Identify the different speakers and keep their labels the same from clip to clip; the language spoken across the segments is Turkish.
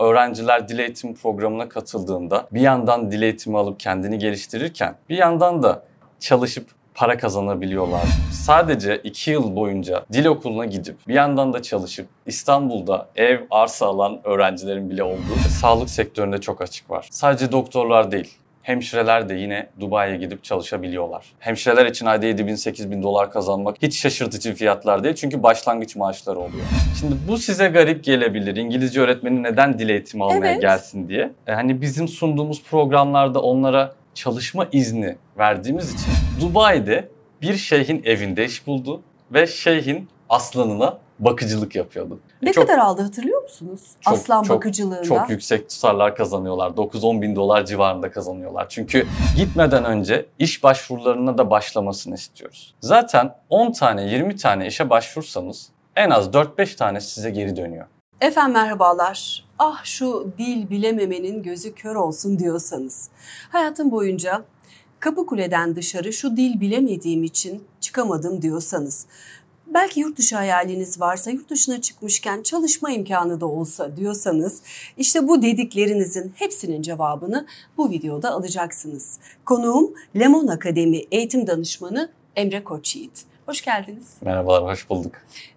Speaker 1: öğrenciler dil eğitimi programına katıldığında bir yandan dil eğitimi alıp kendini geliştirirken bir yandan da çalışıp para kazanabiliyorlar. Sadece 2 yıl boyunca dil okuluna gidip bir yandan da çalışıp İstanbul'da ev, arsa alan öğrencilerin bile olduğu sağlık sektöründe çok açık var. Sadece doktorlar değil, hemşireler de yine Dubai'ye gidip çalışabiliyorlar. Hemşireler için ayda 7 bin 8 bin dolar kazanmak hiç şaşırtıcı fiyatlar değil çünkü başlangıç maaşları oluyor. Şimdi bu size garip gelebilir. İngilizce öğretmeni neden dil eğitimi almaya evet. gelsin diye. E, hani bizim sunduğumuz programlarda onlara çalışma izni verdiğimiz için Dubai'de bir şeyhin evinde iş buldu ve şeyhin aslanına bakıcılık yapıyordu. E, ne çok, kadar aldı
Speaker 2: hatırlıyor musunuz? Çok, Aslan çok, bakıcılığında. Çok
Speaker 1: yüksek tutarlar kazanıyorlar. 9-10 bin dolar civarında kazanıyorlar. Çünkü gitmeden önce iş başvurularına da başlamasını istiyoruz. Zaten 10 tane 20 tane işe başvursanız en az 4-5 tane size geri dönüyor.
Speaker 2: Efendim merhabalar. Ah şu dil bilememenin gözü kör olsun diyorsanız. Hayatım boyunca Kapıkule'den dışarı şu dil bilemediğim için çıkamadım diyorsanız belki yurt dışı hayaliniz varsa yurt dışına çıkmışken çalışma imkanı da olsa diyorsanız işte bu dediklerinizin hepsinin cevabını bu videoda alacaksınız. Konuğum Lemon Akademi eğitim danışmanı Emre Koçyiğit. Hoş geldiniz.
Speaker 1: Merhabalar, hoş bulduk.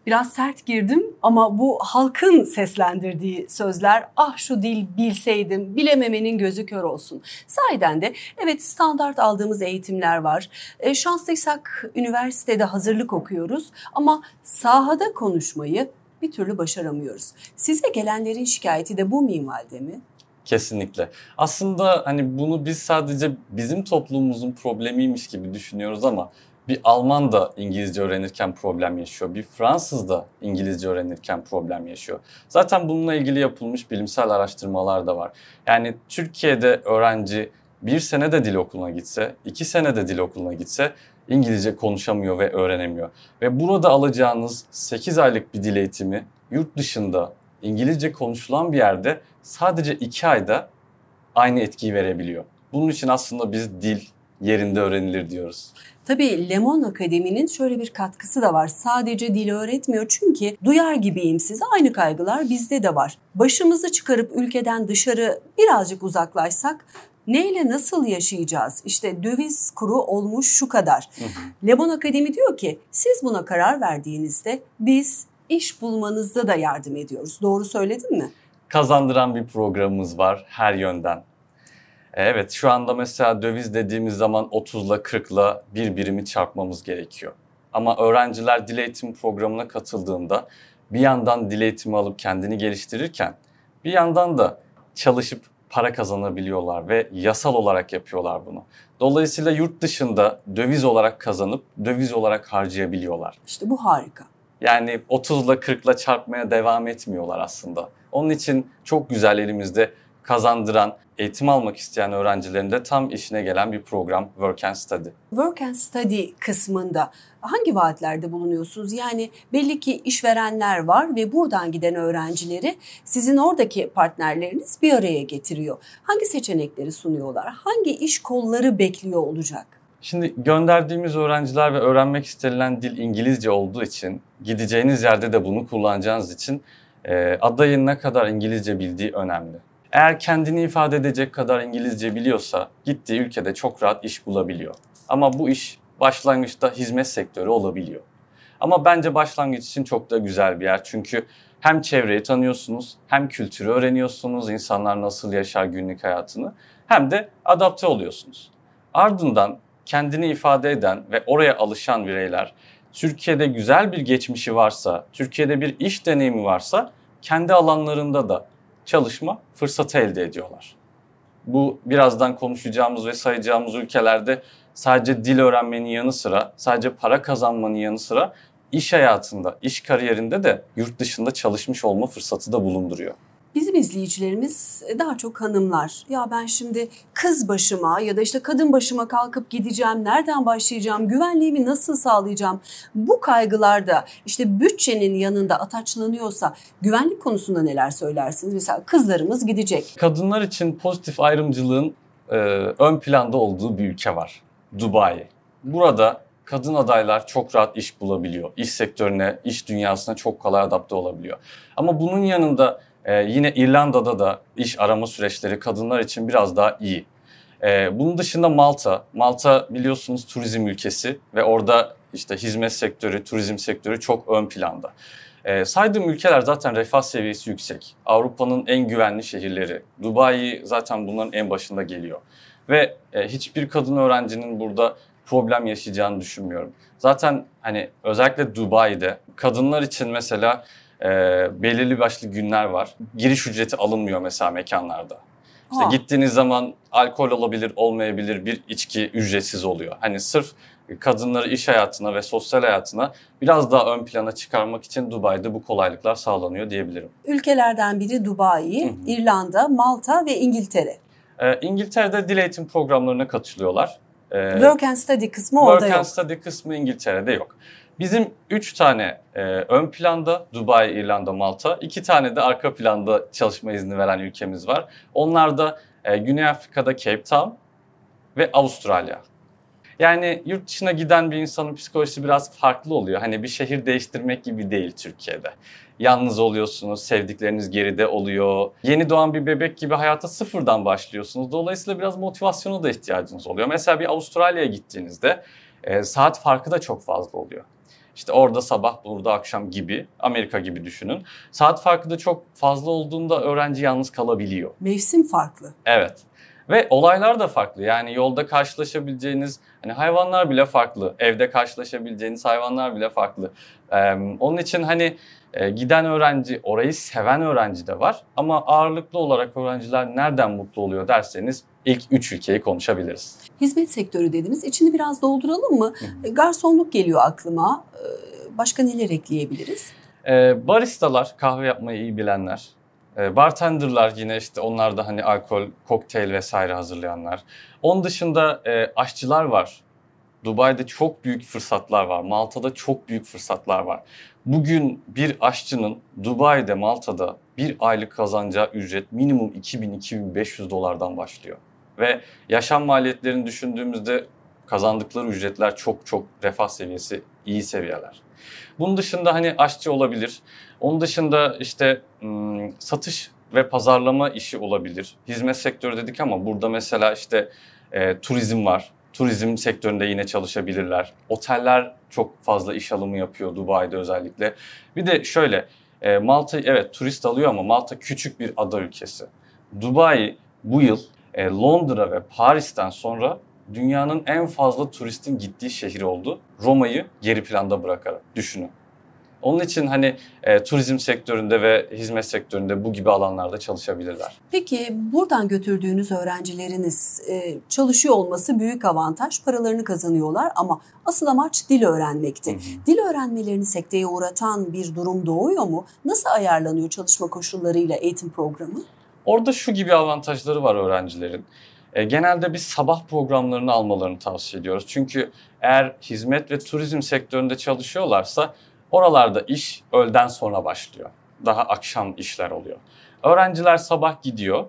Speaker 2: Biraz sert girdim ama bu halkın seslendirdiği sözler ah şu dil bilseydim, bilememenin gözü kör olsun. Sahiden de evet standart aldığımız eğitimler var. E, şanslıysak üniversitede hazırlık okuyoruz ama sahada konuşmayı bir türlü başaramıyoruz. Size gelenlerin şikayeti de bu minvalde mi?
Speaker 1: Kesinlikle. Aslında hani bunu biz sadece bizim toplumumuzun problemiymiş gibi düşünüyoruz ama bir Alman da İngilizce öğrenirken problem yaşıyor. Bir Fransız da İngilizce öğrenirken problem yaşıyor. Zaten bununla ilgili yapılmış bilimsel araştırmalar da var. Yani Türkiye'de öğrenci bir sene de dil okuluna gitse, iki sene de dil okuluna gitse İngilizce konuşamıyor ve öğrenemiyor. Ve burada alacağınız 8 aylık bir dil eğitimi yurt dışında İngilizce konuşulan bir yerde sadece 2 ayda aynı etkiyi verebiliyor. Bunun için aslında biz dil yerinde öğrenilir diyoruz.
Speaker 2: Tabii Lemon Akademi'nin şöyle bir katkısı da var. Sadece dil öğretmiyor çünkü duyar gibiyim size aynı kaygılar bizde de var. Başımızı çıkarıp ülkeden dışarı birazcık uzaklaşsak neyle nasıl yaşayacağız? İşte döviz kuru olmuş şu kadar. Lemon Akademi diyor ki siz buna karar verdiğinizde biz iş bulmanızda da yardım ediyoruz. Doğru söyledim mi?
Speaker 1: Kazandıran bir programımız var her yönden. Evet şu anda mesela döviz dediğimiz zaman 30'la 40'la bir birimi çarpmamız gerekiyor. Ama öğrenciler dil eğitimi programına katıldığında bir yandan dil eğitimi alıp kendini geliştirirken bir yandan da çalışıp para kazanabiliyorlar ve yasal olarak yapıyorlar bunu. Dolayısıyla yurt dışında döviz olarak kazanıp döviz olarak harcayabiliyorlar.
Speaker 2: İşte bu harika.
Speaker 1: Yani 30'la 40'la çarpmaya devam etmiyorlar aslında. Onun için çok güzel elimizde kazandıran, eğitim almak isteyen öğrencilerin de tam işine gelen bir program Work and Study.
Speaker 2: Work and Study kısmında hangi vaatlerde bulunuyorsunuz? Yani belli ki işverenler var ve buradan giden öğrencileri sizin oradaki partnerleriniz bir araya getiriyor. Hangi seçenekleri sunuyorlar? Hangi iş kolları bekliyor olacak?
Speaker 1: Şimdi gönderdiğimiz öğrenciler ve öğrenmek istenilen dil İngilizce olduğu için gideceğiniz yerde de bunu kullanacağınız için e, adayın ne kadar İngilizce bildiği önemli. Eğer kendini ifade edecek kadar İngilizce biliyorsa gittiği ülkede çok rahat iş bulabiliyor. Ama bu iş başlangıçta hizmet sektörü olabiliyor. Ama bence başlangıç için çok da güzel bir yer. Çünkü hem çevreyi tanıyorsunuz, hem kültürü öğreniyorsunuz, insanlar nasıl yaşar günlük hayatını, hem de adapte oluyorsunuz. Ardından kendini ifade eden ve oraya alışan bireyler Türkiye'de güzel bir geçmişi varsa, Türkiye'de bir iş deneyimi varsa kendi alanlarında da çalışma fırsatı elde ediyorlar. Bu birazdan konuşacağımız ve sayacağımız ülkelerde sadece dil öğrenmenin yanı sıra, sadece para kazanmanın yanı sıra iş hayatında, iş kariyerinde de yurt dışında çalışmış olma fırsatı da bulunduruyor.
Speaker 2: Bizim izleyicilerimiz e, daha çok hanımlar. Ya ben şimdi kız başıma ya da işte kadın başıma kalkıp gideceğim, nereden başlayacağım, güvenliğimi nasıl sağlayacağım? Bu kaygılarda işte bütçenin yanında ataçlanıyorsa güvenlik konusunda neler söylersiniz? Mesela kızlarımız gidecek.
Speaker 1: Kadınlar için pozitif ayrımcılığın e, ön planda olduğu bir ülke var. Dubai. Burada kadın adaylar çok rahat iş bulabiliyor. İş sektörüne, iş dünyasına çok kolay adapte olabiliyor. Ama bunun yanında ee, yine İrlanda'da da iş arama süreçleri kadınlar için biraz daha iyi. Ee, bunun dışında Malta. Malta biliyorsunuz turizm ülkesi ve orada işte hizmet sektörü, turizm sektörü çok ön planda. E, saydığım ülkeler zaten refah seviyesi yüksek. Avrupa'nın en güvenli şehirleri. Dubai zaten bunların en başında geliyor. Ve e, hiçbir kadın öğrencinin burada problem yaşayacağını düşünmüyorum. Zaten hani özellikle Dubai'de kadınlar için mesela e, belirli başlı günler var. Giriş ücreti alınmıyor mesela mekanlarda. İşte ha. gittiğiniz zaman alkol olabilir, olmayabilir bir içki ücretsiz oluyor. Hani sırf kadınları iş hayatına ve sosyal hayatına biraz daha ön plana çıkarmak için Dubai'de bu kolaylıklar sağlanıyor diyebilirim.
Speaker 2: Ülkelerden biri Dubai, hı hı. İrlanda, Malta ve İngiltere.
Speaker 1: Ee, İngiltere'de dil eğitim programlarına katılıyorlar. Ee, work
Speaker 2: and study kısmı orada work yok. Work
Speaker 1: study kısmı İngiltere'de yok. Bizim 3 tane e, ön planda Dubai, İrlanda, Malta, 2 tane de arka planda çalışma izni veren ülkemiz var. Onlar da e, Güney Afrika'da Cape Town ve Avustralya. Yani yurt dışına giden bir insanın psikolojisi biraz farklı oluyor. Hani bir şehir değiştirmek gibi değil Türkiye'de. Yalnız oluyorsunuz, sevdikleriniz geride oluyor. Yeni doğan bir bebek gibi hayata sıfırdan başlıyorsunuz. Dolayısıyla biraz motivasyona da ihtiyacınız oluyor. Mesela bir Avustralya'ya gittiğinizde e, saat farkı da çok fazla oluyor. İşte orada sabah, burada akşam gibi, Amerika gibi düşünün. Saat farkı da çok fazla olduğunda öğrenci yalnız kalabiliyor.
Speaker 2: Mevsim farklı.
Speaker 1: Evet. Ve olaylar da farklı. Yani yolda karşılaşabileceğiniz hani hayvanlar bile farklı. Evde karşılaşabileceğiniz hayvanlar bile farklı. Ee, onun için hani e, giden öğrenci, orayı seven öğrenci de var. Ama ağırlıklı olarak öğrenciler nereden mutlu oluyor derseniz ilk üç ülkeyi konuşabiliriz.
Speaker 2: Hizmet sektörü dediniz. İçini biraz dolduralım mı? Hı e, Garsonluk geliyor aklıma. E, başka neler ekleyebiliriz?
Speaker 1: E, baristalar, kahve yapmayı iyi bilenler. E, bartenderlar yine işte onlar da hani alkol, kokteyl vesaire hazırlayanlar. Onun dışında e, aşçılar var. Dubai'de çok büyük fırsatlar var. Malta'da çok büyük fırsatlar var. Bugün bir aşçının Dubai'de, Malta'da bir aylık kazanacağı ücret minimum 2000-2500 dolardan başlıyor. Ve yaşam maliyetlerini düşündüğümüzde kazandıkları ücretler çok çok refah seviyesi iyi seviyeler. Bunun dışında hani aşçı olabilir. Onun dışında işte hmm, satış ve pazarlama işi olabilir. Hizmet sektörü dedik ama burada mesela işte e, turizm var. Turizm sektöründe yine çalışabilirler. Oteller çok fazla iş alımı yapıyor Dubai'de özellikle. Bir de şöyle e, Malta evet turist alıyor ama Malta küçük bir ada ülkesi. Dubai bu yıl e, Londra ve Paris'ten sonra dünyanın en fazla turistin gittiği şehri oldu. Roma'yı geri planda bırakarak düşünün. Onun için hani e, turizm sektöründe ve hizmet sektöründe bu gibi alanlarda çalışabilirler.
Speaker 2: Peki buradan götürdüğünüz öğrencileriniz e, çalışıyor olması büyük avantaj. Paralarını kazanıyorlar ama asıl amaç dil öğrenmekti. Hı hı. Dil öğrenmelerini sekteye uğratan bir durum doğuyor mu? Nasıl ayarlanıyor çalışma koşullarıyla eğitim programı?
Speaker 1: Orada şu gibi avantajları var öğrencilerin. E, genelde biz sabah programlarını almalarını tavsiye ediyoruz. Çünkü eğer hizmet ve turizm sektöründe çalışıyorlarsa Oralarda iş öğleden sonra başlıyor. Daha akşam işler oluyor. Öğrenciler sabah gidiyor,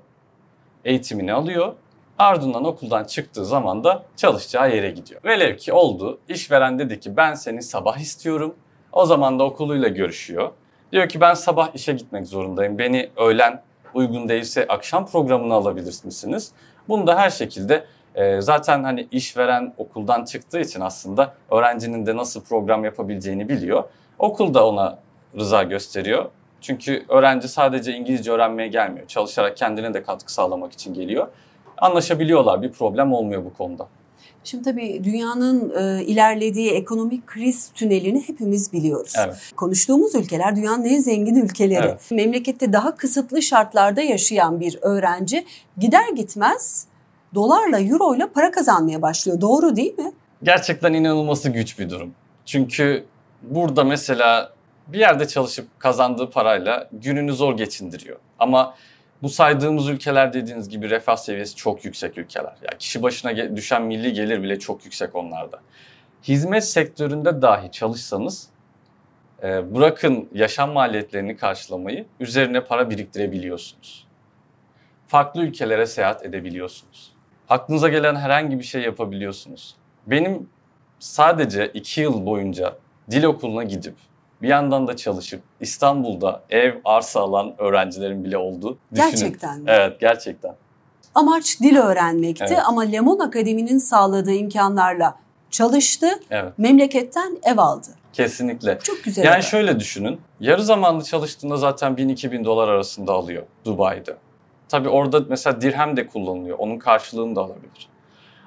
Speaker 1: eğitimini alıyor. Ardından okuldan çıktığı zaman da çalışacağı yere gidiyor. Velev ki oldu, işveren dedi ki ben seni sabah istiyorum. O zaman da okuluyla görüşüyor. Diyor ki ben sabah işe gitmek zorundayım. Beni öğlen uygun değilse akşam programını alabilir misiniz? Bunu da her şekilde e, zaten hani işveren okuldan çıktığı için aslında öğrencinin de nasıl program yapabileceğini biliyor. Okul da ona rıza gösteriyor. Çünkü öğrenci sadece İngilizce öğrenmeye gelmiyor. Çalışarak kendine de katkı sağlamak için geliyor. Anlaşabiliyorlar. Bir problem olmuyor bu konuda.
Speaker 2: Şimdi tabii dünyanın e, ilerlediği ekonomik kriz tünelini hepimiz biliyoruz. Evet. Konuştuğumuz ülkeler dünyanın en zengin ülkeleri. Evet. Memlekette daha kısıtlı şartlarda yaşayan bir öğrenci gider gitmez dolarla, euroyla para kazanmaya başlıyor. Doğru değil mi?
Speaker 1: Gerçekten inanılması güç bir durum. Çünkü burada mesela bir yerde çalışıp kazandığı parayla gününü zor geçindiriyor. Ama bu saydığımız ülkeler dediğiniz gibi refah seviyesi çok yüksek ülkeler. Ya yani kişi başına düşen milli gelir bile çok yüksek onlarda. Hizmet sektöründe dahi çalışsanız e, bırakın yaşam maliyetlerini karşılamayı üzerine para biriktirebiliyorsunuz. Farklı ülkelere seyahat edebiliyorsunuz. Aklınıza gelen herhangi bir şey yapabiliyorsunuz. Benim sadece iki yıl boyunca dil okuluna gidip bir yandan da çalışıp İstanbul'da ev, arsa alan öğrencilerin bile oldu. Düşünün. Gerçekten mi? Evet, gerçekten.
Speaker 2: Amaç dil öğrenmekti evet. ama Lemon Akademi'nin sağladığı imkanlarla çalıştı, evet. memleketten ev aldı.
Speaker 1: Kesinlikle. Çok güzel. Yani şöyle düşünün. Yarı zamanlı çalıştığında zaten 1000-2000 dolar arasında alıyor Dubai'de. Tabii orada mesela dirhem de kullanılıyor. Onun karşılığını da alabilir.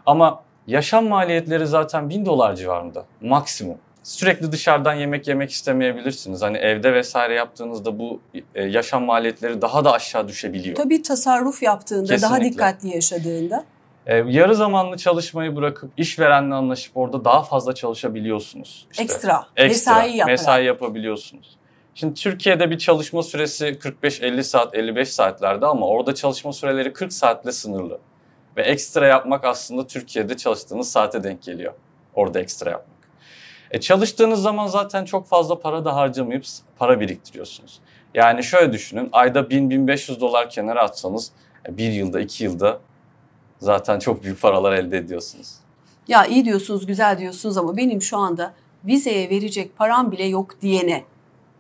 Speaker 1: Ama yaşam maliyetleri zaten 1000 dolar civarında maksimum sürekli dışarıdan yemek yemek istemeyebilirsiniz. Hani evde vesaire yaptığınızda bu e, yaşam maliyetleri daha da aşağı düşebiliyor. Tabii
Speaker 2: tasarruf yaptığında, Kesinlikle. daha dikkatli yaşadığında.
Speaker 1: E, yarı zamanlı çalışmayı bırakıp işverenle anlaşıp orada daha fazla çalışabiliyorsunuz. İşte ekstra, ekstra mesai, yaparak. mesai yapabiliyorsunuz. Şimdi Türkiye'de bir çalışma süresi 45-50 saat, 55 saatlerde ama orada çalışma süreleri 40 saatle sınırlı. Ve ekstra yapmak aslında Türkiye'de çalıştığınız saate denk geliyor. Orada ekstra yapmak. E çalıştığınız zaman zaten çok fazla para da harcamayıp para biriktiriyorsunuz. Yani şöyle düşünün ayda 1000-1500 dolar kenara atsanız e, bir yılda iki yılda zaten çok büyük paralar elde ediyorsunuz.
Speaker 2: Ya iyi diyorsunuz güzel diyorsunuz ama benim şu anda vizeye verecek param bile yok diyene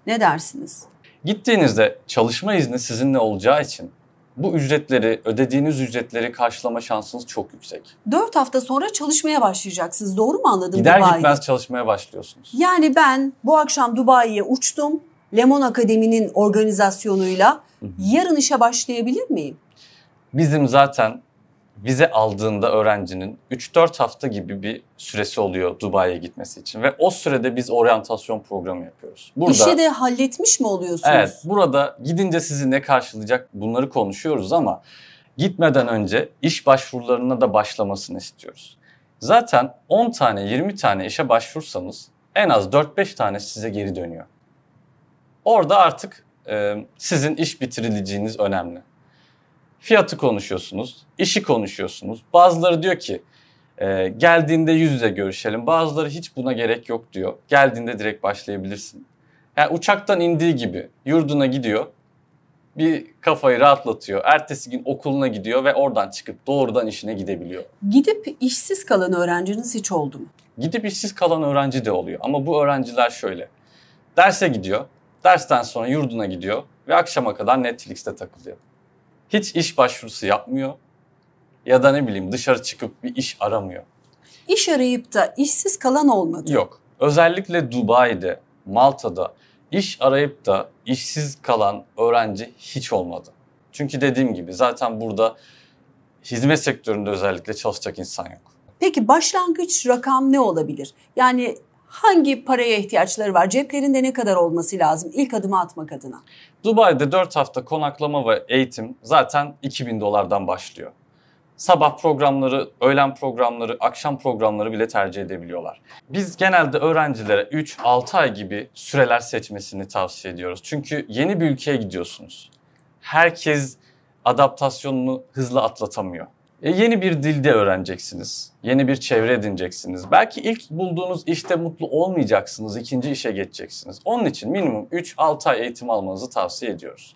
Speaker 2: ne dersiniz?
Speaker 1: Gittiğinizde çalışma izni sizinle olacağı için bu ücretleri, ödediğiniz ücretleri karşılama şansınız çok yüksek.
Speaker 2: 4 hafta sonra çalışmaya başlayacaksınız. Doğru mu anladım Gider Dubai'de? gitmez
Speaker 1: çalışmaya başlıyorsunuz.
Speaker 2: Yani ben bu akşam Dubai'ye uçtum. Lemon Akademi'nin organizasyonuyla yarın işe başlayabilir miyim?
Speaker 1: Bizim zaten vize aldığında öğrencinin 3-4 hafta gibi bir süresi oluyor Dubai'ye gitmesi için ve o sürede biz oryantasyon programı yapıyoruz. Burada, İşi de
Speaker 2: halletmiş mi oluyorsunuz? Evet,
Speaker 1: burada gidince sizi ne karşılayacak bunları konuşuyoruz ama gitmeden önce iş başvurularına da başlamasını istiyoruz. Zaten 10 tane 20 tane işe başvursanız en az 4-5 tane size geri dönüyor. Orada artık e, sizin iş bitirileceğiniz önemli. Fiyatı konuşuyorsunuz, işi konuşuyorsunuz. Bazıları diyor ki e, geldiğinde yüz yüze görüşelim. Bazıları hiç buna gerek yok diyor. Geldiğinde direkt başlayabilirsin. Yani uçaktan indiği gibi yurduna gidiyor. Bir kafayı rahatlatıyor. Ertesi gün okuluna gidiyor ve oradan çıkıp doğrudan işine gidebiliyor.
Speaker 2: Gidip işsiz kalan öğrenciniz hiç oldu mu?
Speaker 1: Gidip işsiz kalan öğrenci de oluyor. Ama bu öğrenciler şöyle. Derse gidiyor. Dersten sonra yurduna gidiyor ve akşama kadar Netflix'te takılıyor hiç iş başvurusu yapmıyor ya da ne bileyim dışarı çıkıp bir iş aramıyor.
Speaker 2: İş arayıp da işsiz kalan olmadı.
Speaker 1: Yok. Özellikle Dubai'de, Malta'da iş arayıp da işsiz kalan öğrenci hiç olmadı. Çünkü dediğim gibi zaten burada hizmet sektöründe özellikle çalışacak insan yok.
Speaker 2: Peki başlangıç rakam ne olabilir? Yani hangi paraya ihtiyaçları var? Ceplerinde ne kadar olması lazım ilk adımı atmak adına?
Speaker 1: Dubai'de 4 hafta konaklama ve eğitim zaten 2000 dolardan başlıyor. Sabah programları, öğlen programları, akşam programları bile tercih edebiliyorlar. Biz genelde öğrencilere 3-6 ay gibi süreler seçmesini tavsiye ediyoruz. Çünkü yeni bir ülkeye gidiyorsunuz. Herkes adaptasyonunu hızlı atlatamıyor. E, yeni bir dilde öğreneceksiniz. Yeni bir çevre edineceksiniz. Belki ilk bulduğunuz işte mutlu olmayacaksınız. ikinci işe geçeceksiniz. Onun için minimum 3-6 ay eğitim almanızı tavsiye ediyoruz.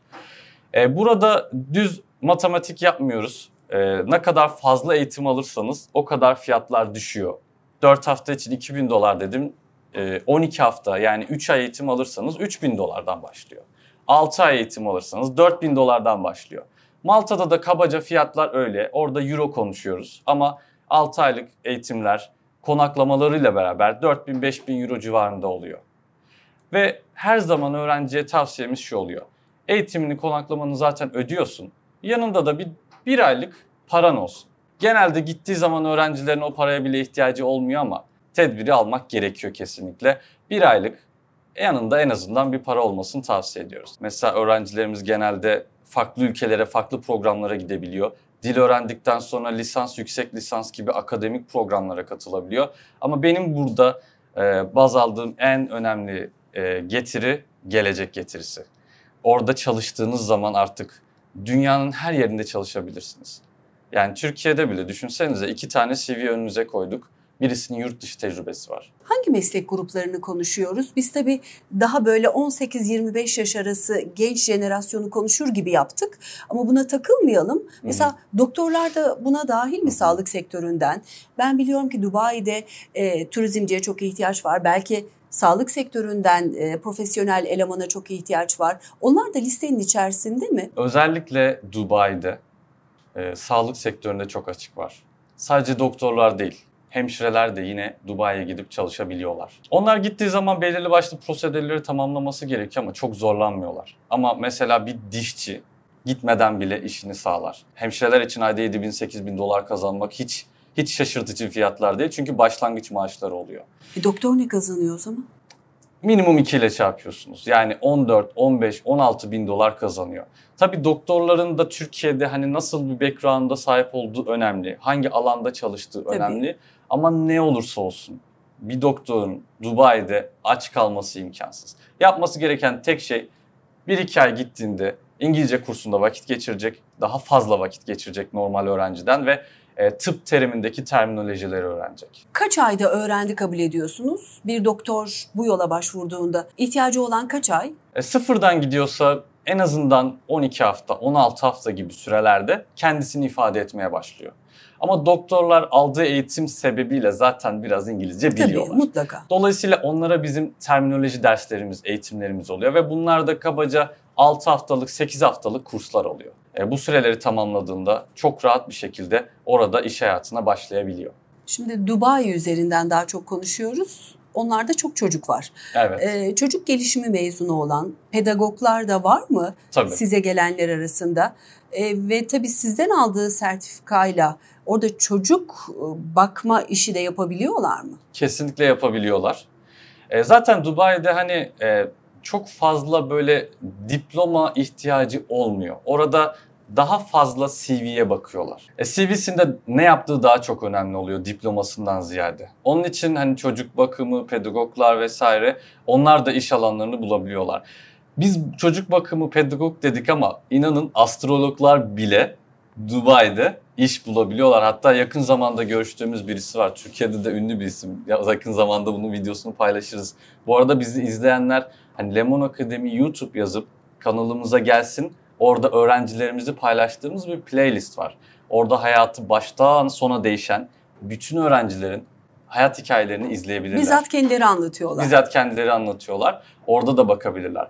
Speaker 1: E, burada düz matematik yapmıyoruz. E, ne kadar fazla eğitim alırsanız o kadar fiyatlar düşüyor. 4 hafta için 2000 dolar dedim. E, 12 hafta yani 3 ay eğitim alırsanız 3000 dolardan başlıyor. 6 ay eğitim alırsanız 4000 dolardan başlıyor. Malta'da da kabaca fiyatlar öyle. Orada euro konuşuyoruz ama 6 aylık eğitimler konaklamalarıyla beraber 4000-5000 euro civarında oluyor. Ve her zaman öğrenciye tavsiyemiz şu oluyor. Eğitimini, konaklamanı zaten ödüyorsun. Yanında da bir, bir aylık paran olsun. Genelde gittiği zaman öğrencilerin o paraya bile ihtiyacı olmuyor ama tedbiri almak gerekiyor kesinlikle. Bir aylık yanında en azından bir para olmasını tavsiye ediyoruz. Mesela öğrencilerimiz genelde farklı ülkelere, farklı programlara gidebiliyor. Dil öğrendikten sonra lisans, yüksek lisans gibi akademik programlara katılabiliyor. Ama benim burada e, baz aldığım en önemli e, getiri gelecek getirisi. Orada çalıştığınız zaman artık dünyanın her yerinde çalışabilirsiniz. Yani Türkiye'de bile düşünsenize iki tane CV önünüze koyduk birisinin yurt dışı tecrübesi var.
Speaker 2: Hangi meslek gruplarını konuşuyoruz? Biz tabii daha böyle 18-25 yaş arası genç jenerasyonu konuşur gibi yaptık ama buna takılmayalım. Hı-hı. Mesela doktorlar da buna dahil mi Hı-hı. sağlık sektöründen? Ben biliyorum ki Dubai'de e, turizmciye çok ihtiyaç var. Belki sağlık sektöründen e, profesyonel elemana çok ihtiyaç var. Onlar da listenin içerisinde mi?
Speaker 1: Özellikle Dubai'de e, sağlık sektöründe çok açık var. Sadece doktorlar değil hemşireler de yine Dubai'ye gidip çalışabiliyorlar. Onlar gittiği zaman belirli başlı prosedürleri tamamlaması gerekiyor ama çok zorlanmıyorlar. Ama mesela bir dişçi gitmeden bile işini sağlar. Hemşireler için ayda 7 bin 8 bin dolar kazanmak hiç hiç şaşırtıcı fiyatlar değil. Çünkü başlangıç maaşları oluyor.
Speaker 2: E, doktor ne kazanıyor o
Speaker 1: zaman? minimum 2 ile çarpıyorsunuz. Yani 14, 15, 16 bin dolar kazanıyor. Tabi doktorların da Türkiye'de hani nasıl bir background'a sahip olduğu önemli. Hangi alanda çalıştığı önemli. Tabii. Ama ne olursa olsun bir doktorun Dubai'de aç kalması imkansız. Yapması gereken tek şey bir iki ay gittiğinde İngilizce kursunda vakit geçirecek, daha fazla vakit geçirecek normal öğrenciden ve e, tıp terimindeki terminolojileri öğrenecek.
Speaker 2: Kaç ayda öğrendi kabul ediyorsunuz? Bir doktor bu yola başvurduğunda ihtiyacı olan kaç ay?
Speaker 1: E, sıfırdan gidiyorsa en azından 12 hafta, 16 hafta gibi sürelerde kendisini ifade etmeye başlıyor. Ama doktorlar aldığı eğitim sebebiyle zaten biraz İngilizce biliyorlar. Tabii mutlaka. Dolayısıyla onlara bizim terminoloji derslerimiz, eğitimlerimiz oluyor ve bunlar da kabaca 6 haftalık, 8 haftalık kurslar oluyor. E, bu süreleri tamamladığında çok rahat bir şekilde orada iş hayatına başlayabiliyor.
Speaker 2: Şimdi Dubai üzerinden daha çok konuşuyoruz onlarda çok çocuk var. Evet. Ee, çocuk gelişimi mezunu olan pedagoglar da var mı tabii. size gelenler arasında? Ee, ve tabii sizden aldığı sertifikayla orada çocuk e, bakma işi de yapabiliyorlar mı?
Speaker 1: Kesinlikle yapabiliyorlar. Ee, zaten Dubai'de hani e, çok fazla böyle diploma ihtiyacı olmuyor. Orada daha fazla CV'ye bakıyorlar. E CV'sinde ne yaptığı daha çok önemli oluyor diplomasından ziyade. Onun için hani çocuk bakımı, pedagoglar vesaire onlar da iş alanlarını bulabiliyorlar. Biz çocuk bakımı pedagog dedik ama inanın astrologlar bile Dubai'de iş bulabiliyorlar. Hatta yakın zamanda görüştüğümüz birisi var. Türkiye'de de ünlü bir isim. Yakın zamanda bunun videosunu paylaşırız. Bu arada bizi izleyenler hani Lemon Akademi YouTube yazıp kanalımıza gelsin. Orada öğrencilerimizi paylaştığımız bir playlist var. Orada hayatı baştan sona değişen bütün öğrencilerin hayat hikayelerini izleyebilirler. Bizzat
Speaker 2: kendileri anlatıyorlar.
Speaker 1: Bizzat kendileri anlatıyorlar. Orada da bakabilirler.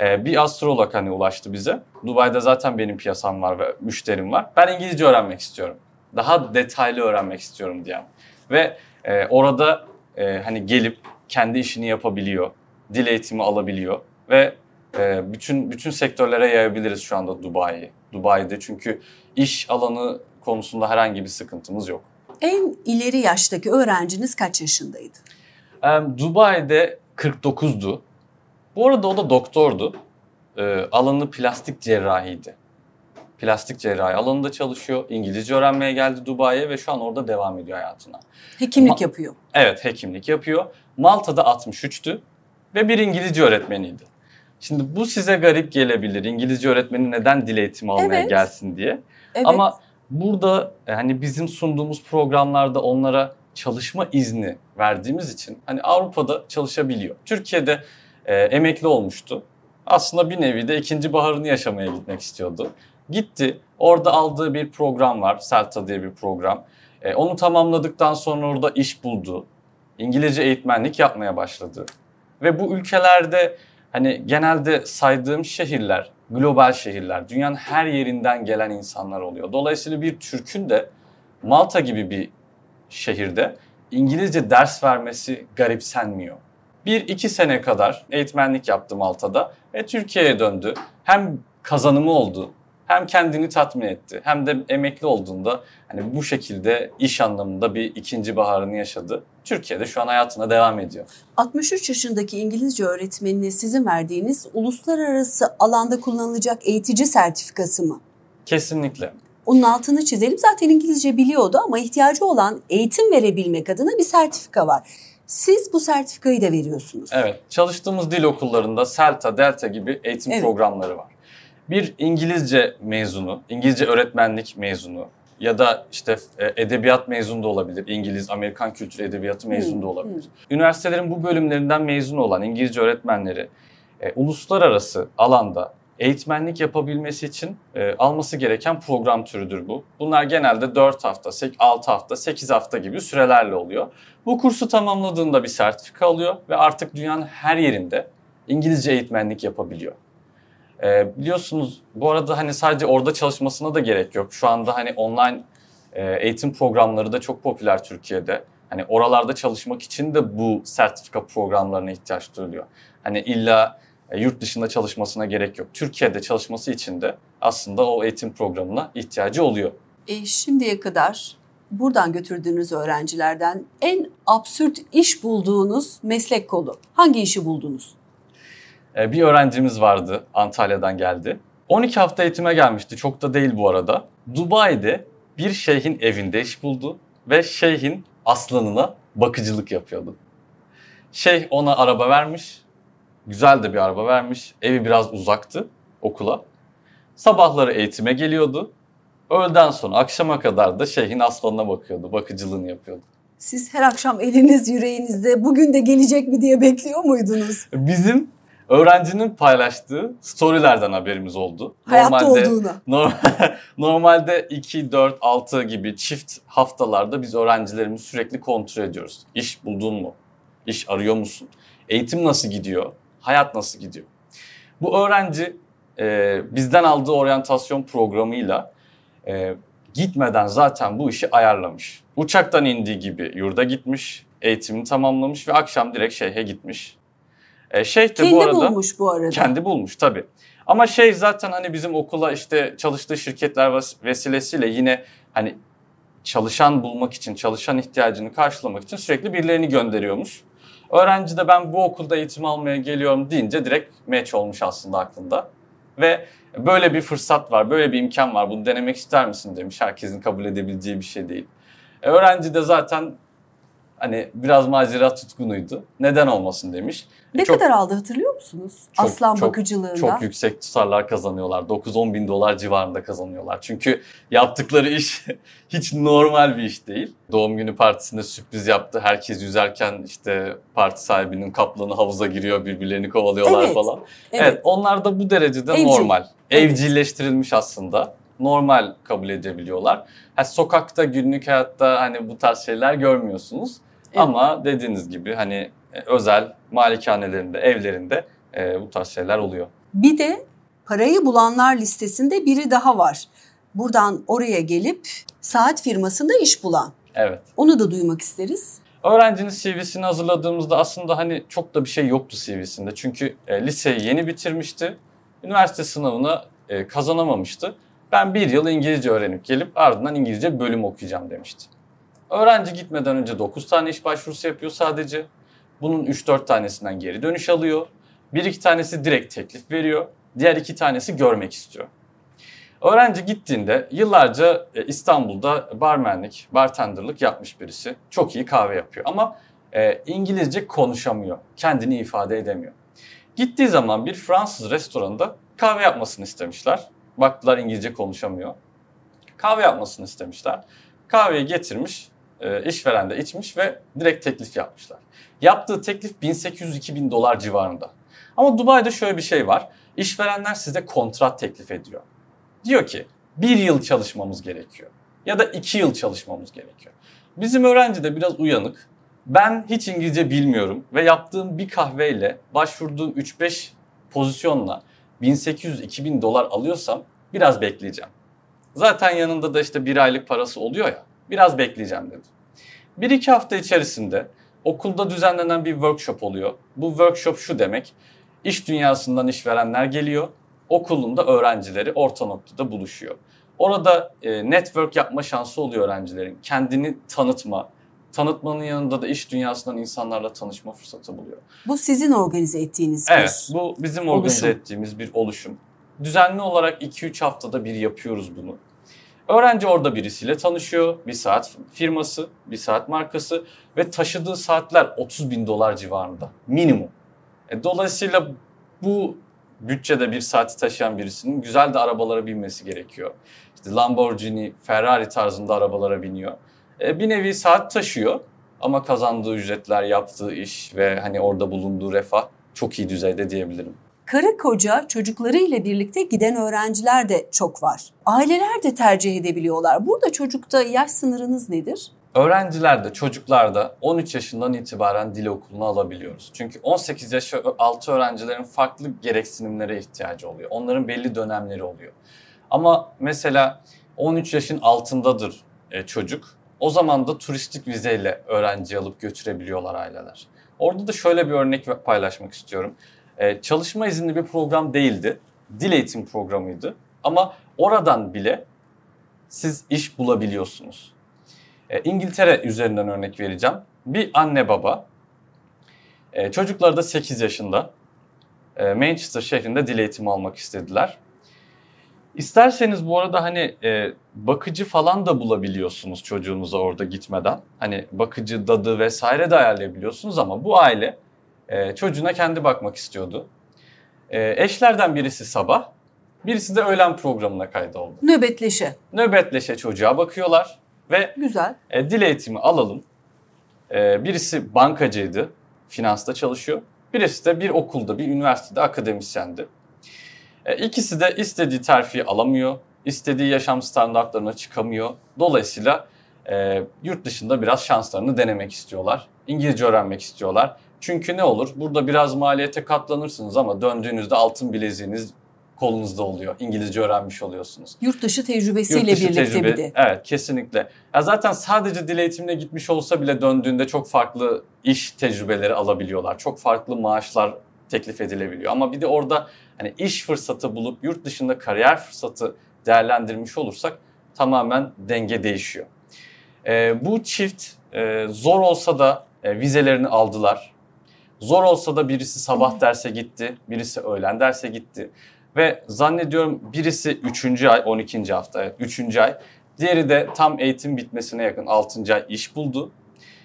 Speaker 1: Ee, bir astrolog hani ulaştı bize. Dubai'de zaten benim piyasam var ve müşterim var. Ben İngilizce öğrenmek istiyorum. Daha detaylı öğrenmek istiyorum diyen. Ve e, orada e, hani gelip kendi işini yapabiliyor. Dil eğitimi alabiliyor. Ve e, bütün bütün sektörlere yayabiliriz şu anda Dubai'yi. Dubai'de çünkü iş alanı konusunda herhangi bir sıkıntımız yok.
Speaker 2: En ileri yaştaki öğrenciniz kaç yaşındaydı?
Speaker 1: E, Dubai'de 49'du. Bu arada o da doktordu. E, alanı plastik cerrahiydi. Plastik cerrahi alanında çalışıyor. İngilizce öğrenmeye geldi Dubai'ye ve şu an orada devam ediyor hayatına.
Speaker 2: Hekimlik Ma- yapıyor.
Speaker 1: Evet hekimlik yapıyor. Malta'da 63'tü ve bir İngilizce öğretmeniydi. Şimdi bu size garip gelebilir. İngilizce öğretmeni neden dil eğitimi almaya evet. gelsin diye. Evet. Ama burada e, hani bizim sunduğumuz programlarda onlara çalışma izni verdiğimiz için hani Avrupa'da çalışabiliyor. Türkiye'de e, emekli olmuştu. Aslında bir nevi de ikinci baharını yaşamaya gitmek istiyordu. Gitti. Orada aldığı bir program var. Selta diye bir program. E, onu tamamladıktan sonra orada iş buldu. İngilizce eğitmenlik yapmaya başladı. Ve bu ülkelerde hani genelde saydığım şehirler global şehirler. Dünyanın her yerinden gelen insanlar oluyor. Dolayısıyla bir Türk'ün de Malta gibi bir şehirde İngilizce ders vermesi garipsenmiyor. Bir iki sene kadar eğitmenlik yaptım Malta'da ve Türkiye'ye döndü. Hem kazanımı oldu hem kendini tatmin etti hem de emekli olduğunda hani bu şekilde iş anlamında bir ikinci baharını yaşadı. Türkiye'de şu an hayatına devam ediyor.
Speaker 2: 63 yaşındaki İngilizce öğretmenine sizin verdiğiniz uluslararası alanda kullanılacak eğitici sertifikası mı?
Speaker 1: Kesinlikle.
Speaker 2: Onun altını çizelim. Zaten İngilizce biliyordu ama ihtiyacı olan eğitim verebilmek adına bir sertifika var. Siz bu sertifikayı da veriyorsunuz.
Speaker 1: Evet. Çalıştığımız dil okullarında CELTA, DELTA gibi eğitim evet. programları var bir İngilizce mezunu, İngilizce öğretmenlik mezunu ya da işte e, edebiyat mezunu da olabilir. İngiliz, Amerikan kültürü edebiyatı mezunu da olabilir. Üniversitelerin bu bölümlerinden mezun olan İngilizce öğretmenleri e, uluslararası alanda eğitmenlik yapabilmesi için e, alması gereken program türüdür bu. Bunlar genelde 4 hafta, 6 hafta, 8 hafta gibi sürelerle oluyor. Bu kursu tamamladığında bir sertifika alıyor ve artık dünyanın her yerinde İngilizce eğitmenlik yapabiliyor. E, biliyorsunuz bu arada hani sadece orada çalışmasına da gerek yok. Şu anda hani online e, eğitim programları da çok popüler Türkiye'de. Hani oralarda çalışmak için de bu sertifika programlarına ihtiyaç duyuluyor. Hani illa e, yurt dışında çalışmasına gerek yok. Türkiye'de çalışması için de aslında o eğitim programına ihtiyacı oluyor.
Speaker 2: E, şimdiye kadar buradan götürdüğünüz öğrencilerden en absürt iş bulduğunuz meslek kolu hangi işi buldunuz?
Speaker 1: Ee, bir öğrencimiz vardı Antalya'dan geldi. 12 hafta eğitime gelmişti çok da değil bu arada. Dubai'de bir şeyhin evinde iş buldu ve şeyhin aslanına bakıcılık yapıyordu. Şeyh ona araba vermiş. Güzel de bir araba vermiş. Evi biraz uzaktı okula. Sabahları eğitime geliyordu. Öğleden sonra akşama kadar da şeyhin aslanına bakıyordu. Bakıcılığını yapıyordu.
Speaker 2: Siz her akşam eliniz yüreğinizde bugün de gelecek mi diye bekliyor muydunuz?
Speaker 1: Bizim öğrencinin paylaştığı storylerden haberimiz oldu. Hayatta normalde, olduğuna. Normal, normalde 2, 4, 6 gibi çift haftalarda biz öğrencilerimizi sürekli kontrol ediyoruz. İş buldun mu? İş arıyor musun? Eğitim nasıl gidiyor? Hayat nasıl gidiyor? Bu öğrenci e, bizden aldığı oryantasyon programıyla e, gitmeden zaten bu işi ayarlamış. Uçaktan indiği gibi yurda gitmiş, eğitimini tamamlamış ve akşam direkt şehre gitmiş. E, şeyh de kendi bu arada. bulmuş bu arada. Kendi bulmuş tabii. Ama şey zaten hani bizim okula işte çalıştığı şirketler vesilesiyle yine hani çalışan bulmak için, çalışan ihtiyacını karşılamak için sürekli birilerini gönderiyormuş. Öğrenci de ben bu okulda eğitim almaya geliyorum deyince direkt meç olmuş aslında aklında. Ve böyle bir fırsat var, böyle bir imkan var bunu denemek ister misin demiş. Herkesin kabul edebileceği bir şey değil. E, öğrenci de zaten Hani biraz macera tutkunuydu. Neden olmasın demiş.
Speaker 2: E, ne çok, kadar aldı hatırlıyor musunuz? Çok, Aslan çok, bakıcılığında. Çok
Speaker 1: yüksek tutarlar kazanıyorlar. 9-10 bin dolar civarında kazanıyorlar. Çünkü yaptıkları iş hiç normal bir iş değil. Doğum günü partisinde sürpriz yaptı. Herkes yüzerken işte parti sahibinin kaplanı havuza giriyor. Birbirlerini kovalıyorlar evet, falan. Evet. evet. Onlar da bu derecede Evcil. normal. Evcilleştirilmiş aslında normal kabul edebiliyorlar. Ha, sokakta günlük hayatta hani bu tarz şeyler görmüyorsunuz. Ama dediğiniz gibi hani e, özel malikanelerinde, evlerinde e, bu tarz şeyler oluyor.
Speaker 2: Bir de parayı bulanlar listesinde biri daha var. Buradan oraya gelip saat firmasında iş bulan. Evet. Onu da duymak isteriz.
Speaker 1: Öğrencinin CV'sini hazırladığımızda aslında hani çok da bir şey yoktu CV'sinde. Çünkü e, liseyi yeni bitirmişti. Üniversite sınavına e, kazanamamıştı. Ben bir yıl İngilizce öğrenip gelip ardından İngilizce bölüm okuyacağım demişti. Öğrenci gitmeden önce 9 tane iş başvurusu yapıyor sadece. Bunun 3-4 tanesinden geri dönüş alıyor. bir iki tanesi direkt teklif veriyor. Diğer iki tanesi görmek istiyor. Öğrenci gittiğinde yıllarca e, İstanbul'da barmenlik, bartenderlık yapmış birisi. Çok iyi kahve yapıyor ama e, İngilizce konuşamıyor. Kendini ifade edemiyor. Gittiği zaman bir Fransız restoranında kahve yapmasını istemişler. Baktılar İngilizce konuşamıyor. Kahve yapmasını istemişler. Kahveyi getirmiş e, işveren de içmiş ve direkt teklif yapmışlar. Yaptığı teklif 1800-2000 dolar civarında. Ama Dubai'de şöyle bir şey var. İşverenler size kontrat teklif ediyor. Diyor ki bir yıl çalışmamız gerekiyor. Ya da iki yıl çalışmamız gerekiyor. Bizim öğrenci de biraz uyanık. Ben hiç İngilizce bilmiyorum ve yaptığım bir kahveyle başvurduğum 3-5 pozisyonla 1800-2000 dolar alıyorsam biraz bekleyeceğim. Zaten yanında da işte bir aylık parası oluyor ya. Biraz bekleyeceğim dedi. Bir iki hafta içerisinde okulda düzenlenen bir workshop oluyor. Bu workshop şu demek. iş dünyasından işverenler geliyor. Okulunda öğrencileri orta noktada buluşuyor. Orada e, network yapma şansı oluyor öğrencilerin. Kendini tanıtma, tanıtmanın yanında da iş dünyasından insanlarla tanışma fırsatı buluyor.
Speaker 2: Bu sizin organize ettiğiniz Evet, bu bizim organize oluşum.
Speaker 1: ettiğimiz bir oluşum. Düzenli olarak 2-3 haftada bir yapıyoruz bunu. Öğrenci orada birisiyle tanışıyor. Bir saat firması, bir saat markası ve taşıdığı saatler 30 bin dolar civarında minimum. E, dolayısıyla bu bütçede bir saati taşıyan birisinin güzel de arabalara binmesi gerekiyor. İşte Lamborghini, Ferrari tarzında arabalara biniyor. E, bir nevi saat taşıyor ama kazandığı ücretler, yaptığı iş ve hani orada bulunduğu refah çok iyi düzeyde diyebilirim.
Speaker 2: Karı koca çocukları ile birlikte giden öğrenciler de çok var. Aileler de tercih edebiliyorlar. Burada çocukta yaş sınırınız nedir?
Speaker 1: Öğrencilerde, çocuklarda 13 yaşından itibaren dil okuluna alabiliyoruz. Çünkü 18 yaş altı öğrencilerin farklı gereksinimlere ihtiyacı oluyor. Onların belli dönemleri oluyor. Ama mesela 13 yaşın altındadır e, çocuk. O zaman da turistik vizeyle öğrenci alıp götürebiliyorlar aileler. Orada da şöyle bir örnek paylaşmak istiyorum. Ee, çalışma izinli bir program değildi. Dil eğitim programıydı. Ama oradan bile siz iş bulabiliyorsunuz. Ee, İngiltere üzerinden örnek vereceğim. Bir anne baba, e, çocukları da 8 yaşında e, Manchester şehrinde dil eğitimi almak istediler. İsterseniz bu arada hani e, bakıcı falan da bulabiliyorsunuz çocuğunuza orada gitmeden. Hani bakıcı, dadı vesaire de ayarlayabiliyorsunuz ama bu aile ee, çocuğuna kendi bakmak istiyordu. Ee, eşlerden birisi sabah, birisi de öğlen programına kaydoldu.
Speaker 2: Nöbetleşe.
Speaker 1: Nöbetleşe çocuğa bakıyorlar ve Güzel. E, dil eğitimi alalım. Ee, birisi bankacıydı, finansta çalışıyor. Birisi de bir okulda, bir üniversitede akademisyendi. İkisi de istediği terfi alamıyor, istediği yaşam standartlarına çıkamıyor. Dolayısıyla e, yurt dışında biraz şanslarını denemek istiyorlar. İngilizce öğrenmek istiyorlar. Çünkü ne olur? Burada biraz maliyete katlanırsınız ama döndüğünüzde altın bileziğiniz kolunuzda oluyor. İngilizce öğrenmiş oluyorsunuz.
Speaker 2: Yurt dışı tecrübesiyle Yurt dışı birlikte tecrübe, bir de.
Speaker 1: Evet kesinlikle. Ya zaten sadece dil eğitimine gitmiş olsa bile döndüğünde çok farklı iş tecrübeleri alabiliyorlar. Çok farklı maaşlar teklif edilebiliyor. Ama bir de orada hani iş fırsatı bulup yurt dışında kariyer fırsatı değerlendirmiş olursak tamamen denge değişiyor. E, bu çift e, zor olsa da e, vizelerini aldılar. Zor olsa da birisi sabah derse gitti, birisi öğlen derse gitti. Ve zannediyorum birisi 3. ay, 12. hafta, 3. ay. Diğeri de tam eğitim bitmesine yakın 6. ay iş buldu.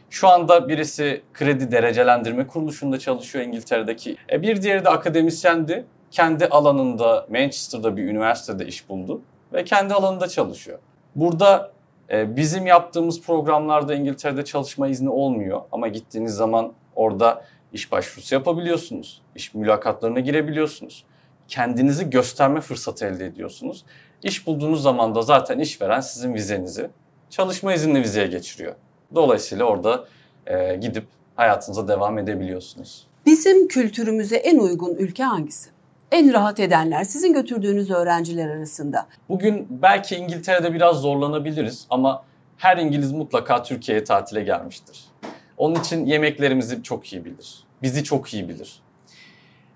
Speaker 1: Şu anda birisi kredi derecelendirme kuruluşunda çalışıyor İngiltere'deki. E bir diğeri de akademisyendi. Kendi alanında Manchester'da bir üniversitede iş buldu ve kendi alanında çalışıyor. Burada e, bizim yaptığımız programlarda İngiltere'de çalışma izni olmuyor ama gittiğiniz zaman orada İş başvurusu yapabiliyorsunuz. İş mülakatlarına girebiliyorsunuz. Kendinizi gösterme fırsatı elde ediyorsunuz. İş bulduğunuz zaman da zaten işveren sizin vizenizi çalışma izinli vizeye geçiriyor. Dolayısıyla orada e, gidip hayatınıza devam edebiliyorsunuz.
Speaker 2: Bizim kültürümüze en uygun ülke hangisi? En rahat edenler sizin götürdüğünüz öğrenciler arasında. Bugün
Speaker 1: belki İngiltere'de biraz zorlanabiliriz ama her İngiliz mutlaka Türkiye'ye tatile gelmiştir. Onun için yemeklerimizi çok iyi bilir bizi çok iyi bilir.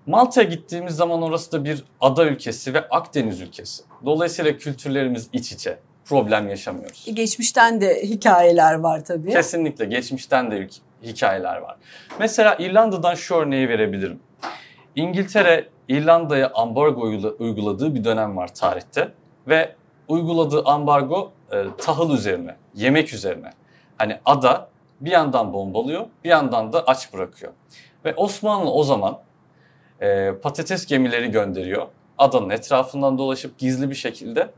Speaker 1: Malta'ya gittiğimiz zaman orası da bir ada ülkesi ve Akdeniz ülkesi. Dolayısıyla kültürlerimiz iç içe. Problem yaşamıyoruz.
Speaker 2: Geçmişten de hikayeler var tabii.
Speaker 1: Kesinlikle geçmişten de hikayeler var. Mesela İrlanda'dan şu örneği verebilirim. İngiltere İrlanda'ya ambargo uyguladığı bir dönem var tarihte ve uyguladığı ambargo e, tahıl üzerine, yemek üzerine. Hani ada bir yandan bombalıyor, bir yandan da aç bırakıyor. Ve Osmanlı o zaman e, patates gemileri gönderiyor. Adanın etrafından dolaşıp gizli bir şekilde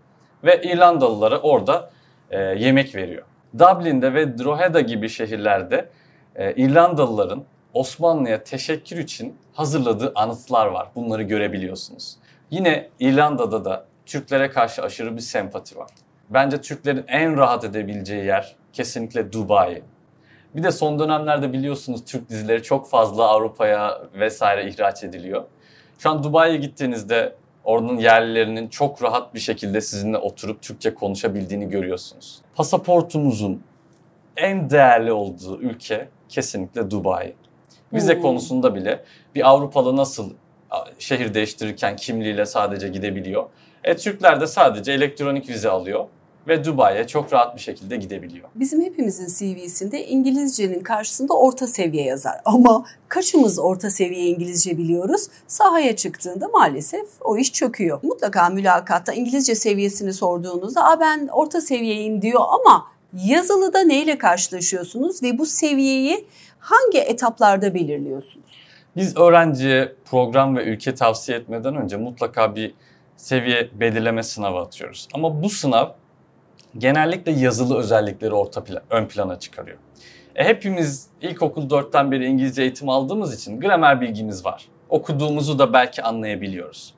Speaker 1: ve İrlandalılara orada e, yemek veriyor. Dublin'de ve Drogheda gibi şehirlerde e, İrlandalıların Osmanlı'ya teşekkür için hazırladığı anıtlar var. Bunları görebiliyorsunuz. Yine İrlanda'da da Türklere karşı aşırı bir sempati var. Bence Türklerin en rahat edebileceği yer kesinlikle Dubai. Bir de son dönemlerde biliyorsunuz Türk dizileri çok fazla Avrupa'ya vesaire ihraç ediliyor. Şu an Dubai'ye gittiğinizde oranın yerlilerinin çok rahat bir şekilde sizinle oturup Türkçe konuşabildiğini görüyorsunuz. Pasaportumuzun en değerli olduğu ülke kesinlikle Dubai. Vize hmm. konusunda bile bir Avrupalı nasıl şehir değiştirirken kimliğiyle sadece gidebiliyor. E Türkler de sadece elektronik vize alıyor ve Dubai'ye çok rahat bir şekilde gidebiliyor.
Speaker 2: Bizim hepimizin CV'sinde İngilizcenin karşısında orta seviye yazar. Ama kaçımız orta seviye İngilizce biliyoruz? Sahaya çıktığında maalesef o iş çöküyor. Mutlaka mülakatta İngilizce seviyesini sorduğunuzda Aa, ben orta seviyeyim diyor ama yazılıda neyle karşılaşıyorsunuz ve bu seviyeyi hangi etaplarda belirliyorsunuz?
Speaker 1: Biz öğrenciye program ve ülke tavsiye etmeden önce mutlaka bir seviye belirleme sınavı atıyoruz. Ama bu sınav genellikle yazılı özellikleri orta plan, ön plana çıkarıyor. E, hepimiz ilkokul 4'ten beri İngilizce eğitim aldığımız için gramer bilgimiz var. Okuduğumuzu da belki anlayabiliyoruz.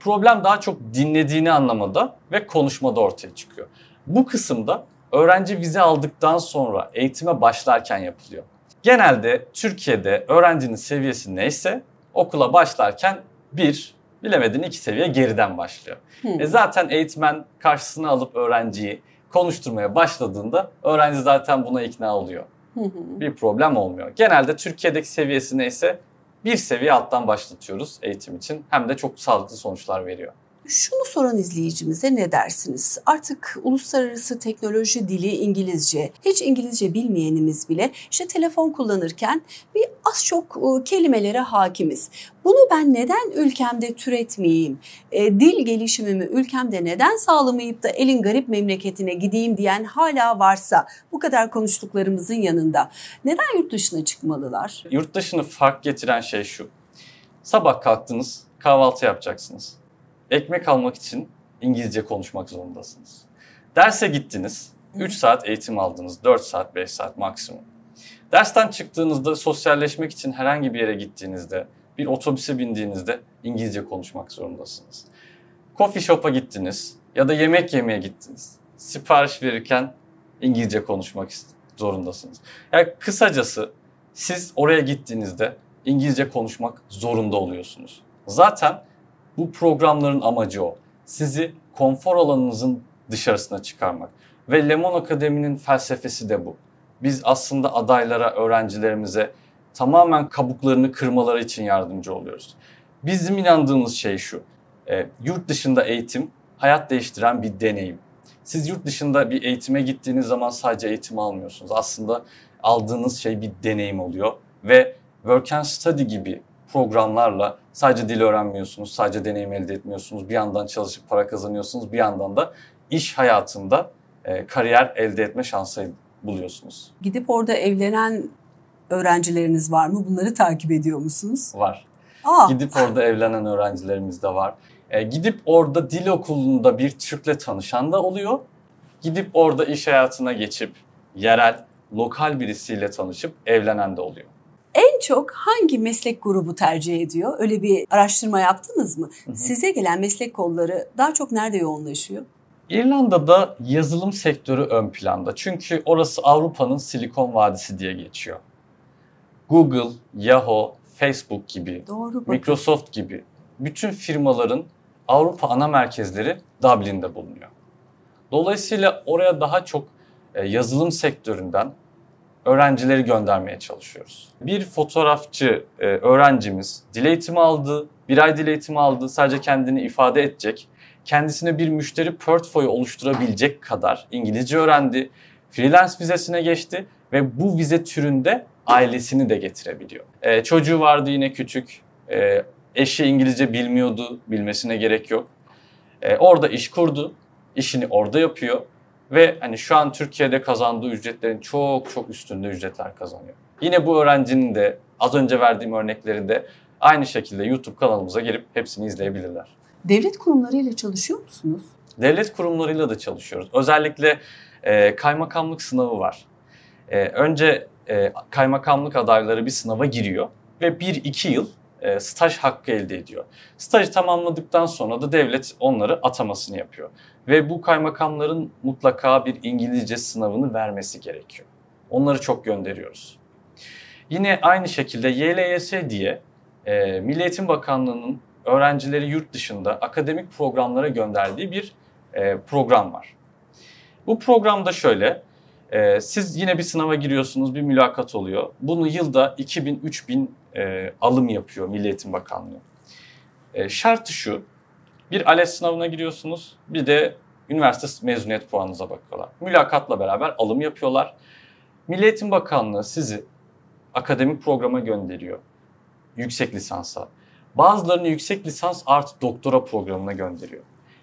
Speaker 1: Problem daha çok dinlediğini anlamada ve konuşmada ortaya çıkıyor. Bu kısımda öğrenci vize aldıktan sonra eğitime başlarken yapılıyor. Genelde Türkiye'de öğrencinin seviyesi neyse okula başlarken bir bilemedin iki seviye geriden başlıyor. Hı. Hmm. E zaten eğitmen karşısına alıp öğrenciyi konuşturmaya başladığında öğrenci zaten buna ikna oluyor. Hı Bir problem olmuyor. Genelde Türkiye'deki seviyesi neyse bir seviye alttan başlatıyoruz eğitim için. Hem de çok sağlıklı sonuçlar veriyor.
Speaker 2: Şunu soran izleyicimize ne dersiniz? Artık uluslararası teknoloji dili İngilizce. Hiç İngilizce bilmeyenimiz bile işte telefon kullanırken bir az çok e, kelimelere hakimiz. Bunu ben neden ülkemde türetmeyeyim? E, dil gelişimimi ülkemde neden sağlamayıp da elin garip memleketine gideyim diyen hala varsa bu kadar konuştuklarımızın yanında neden yurt dışına çıkmalılar?
Speaker 1: Yurt dışını fark getiren şey şu. Sabah kalktınız, kahvaltı yapacaksınız ekmek almak için İngilizce konuşmak zorundasınız. Derse gittiniz, 3 saat eğitim aldınız, 4 saat, 5 saat maksimum. Dersten çıktığınızda sosyalleşmek için herhangi bir yere gittiğinizde, bir otobüse bindiğinizde İngilizce konuşmak zorundasınız. Coffee shop'a gittiniz ya da yemek yemeye gittiniz. Sipariş verirken İngilizce konuşmak zorundasınız. Yani kısacası siz oraya gittiğinizde İngilizce konuşmak zorunda oluyorsunuz. Zaten bu programların amacı o. Sizi konfor alanınızın dışarısına çıkarmak. Ve Lemon Akademi'nin felsefesi de bu. Biz aslında adaylara, öğrencilerimize tamamen kabuklarını kırmaları için yardımcı oluyoruz. Bizim inandığımız şey şu. E, yurt dışında eğitim hayat değiştiren bir deneyim. Siz yurt dışında bir eğitime gittiğiniz zaman sadece eğitim almıyorsunuz. Aslında aldığınız şey bir deneyim oluyor ve work and study gibi programlarla sadece dil öğrenmiyorsunuz, sadece deneyim elde etmiyorsunuz. Bir yandan çalışıp para kazanıyorsunuz, bir yandan da iş hayatında e, kariyer elde etme şansı buluyorsunuz.
Speaker 2: Gidip orada evlenen öğrencileriniz var mı? Bunları takip ediyor musunuz? Var.
Speaker 1: Aa. Gidip orada evlenen öğrencilerimiz de var. E, gidip orada dil okulunda bir Türk'le tanışan da oluyor. Gidip orada iş hayatına geçip yerel, lokal birisiyle tanışıp evlenen de
Speaker 2: oluyor en çok hangi meslek grubu tercih ediyor? Öyle bir araştırma yaptınız mı? Hı hı. Size gelen meslek kolları daha çok nerede yoğunlaşıyor?
Speaker 1: İrlanda'da yazılım sektörü ön planda. Çünkü orası Avrupa'nın Silikon Vadisi diye geçiyor. Google, Yahoo, Facebook gibi, Doğru Microsoft gibi bütün firmaların Avrupa ana merkezleri Dublin'de bulunuyor. Dolayısıyla oraya daha çok e, yazılım sektöründen öğrencileri göndermeye çalışıyoruz. Bir fotoğrafçı e, öğrencimiz dil eğitimi aldı, bir ay dil eğitimi aldı, sadece kendini ifade edecek. Kendisine bir müşteri portföyü oluşturabilecek kadar İngilizce öğrendi, freelance vizesine geçti ve bu vize türünde ailesini de getirebiliyor. E, çocuğu vardı yine küçük, e, eşi İngilizce bilmiyordu, bilmesine gerek yok. E, orada iş kurdu, işini orada yapıyor ve hani şu an Türkiye'de kazandığı ücretlerin çok çok üstünde ücretler kazanıyor. Yine bu öğrencinin de az önce verdiğim örneklerinde aynı şekilde YouTube kanalımıza gelip hepsini izleyebilirler. Devlet kurumlarıyla çalışıyor musunuz? Devlet kurumlarıyla da çalışıyoruz. Özellikle e, kaymakamlık sınavı var. E, önce e, kaymakamlık adayları bir sınava giriyor ve 1-2 yıl e, staj hakkı elde ediyor. Stajı tamamladıktan sonra da devlet onları atamasını yapıyor. Ve bu kaymakamların mutlaka bir İngilizce sınavını vermesi gerekiyor. Onları çok gönderiyoruz. Yine aynı şekilde YLYS diye e, Milli Eğitim Bakanlığı'nın öğrencileri yurt dışında akademik programlara gönderdiği bir e, program var. Bu programda şöyle, e, siz yine bir sınava giriyorsunuz, bir mülakat oluyor. Bunu yılda 2000-3000 e, alım yapıyor Milli Eğitim Bakanlığı. E, şartı şu, bir ALES sınavına giriyorsunuz, bir de üniversite mezuniyet puanınıza bakıyorlar. Mülakatla beraber alım yapıyorlar. Milli Eğitim Bakanlığı sizi akademik programa gönderiyor. Yüksek lisansa. Bazılarını yüksek lisans artı doktora programına gönderiyor.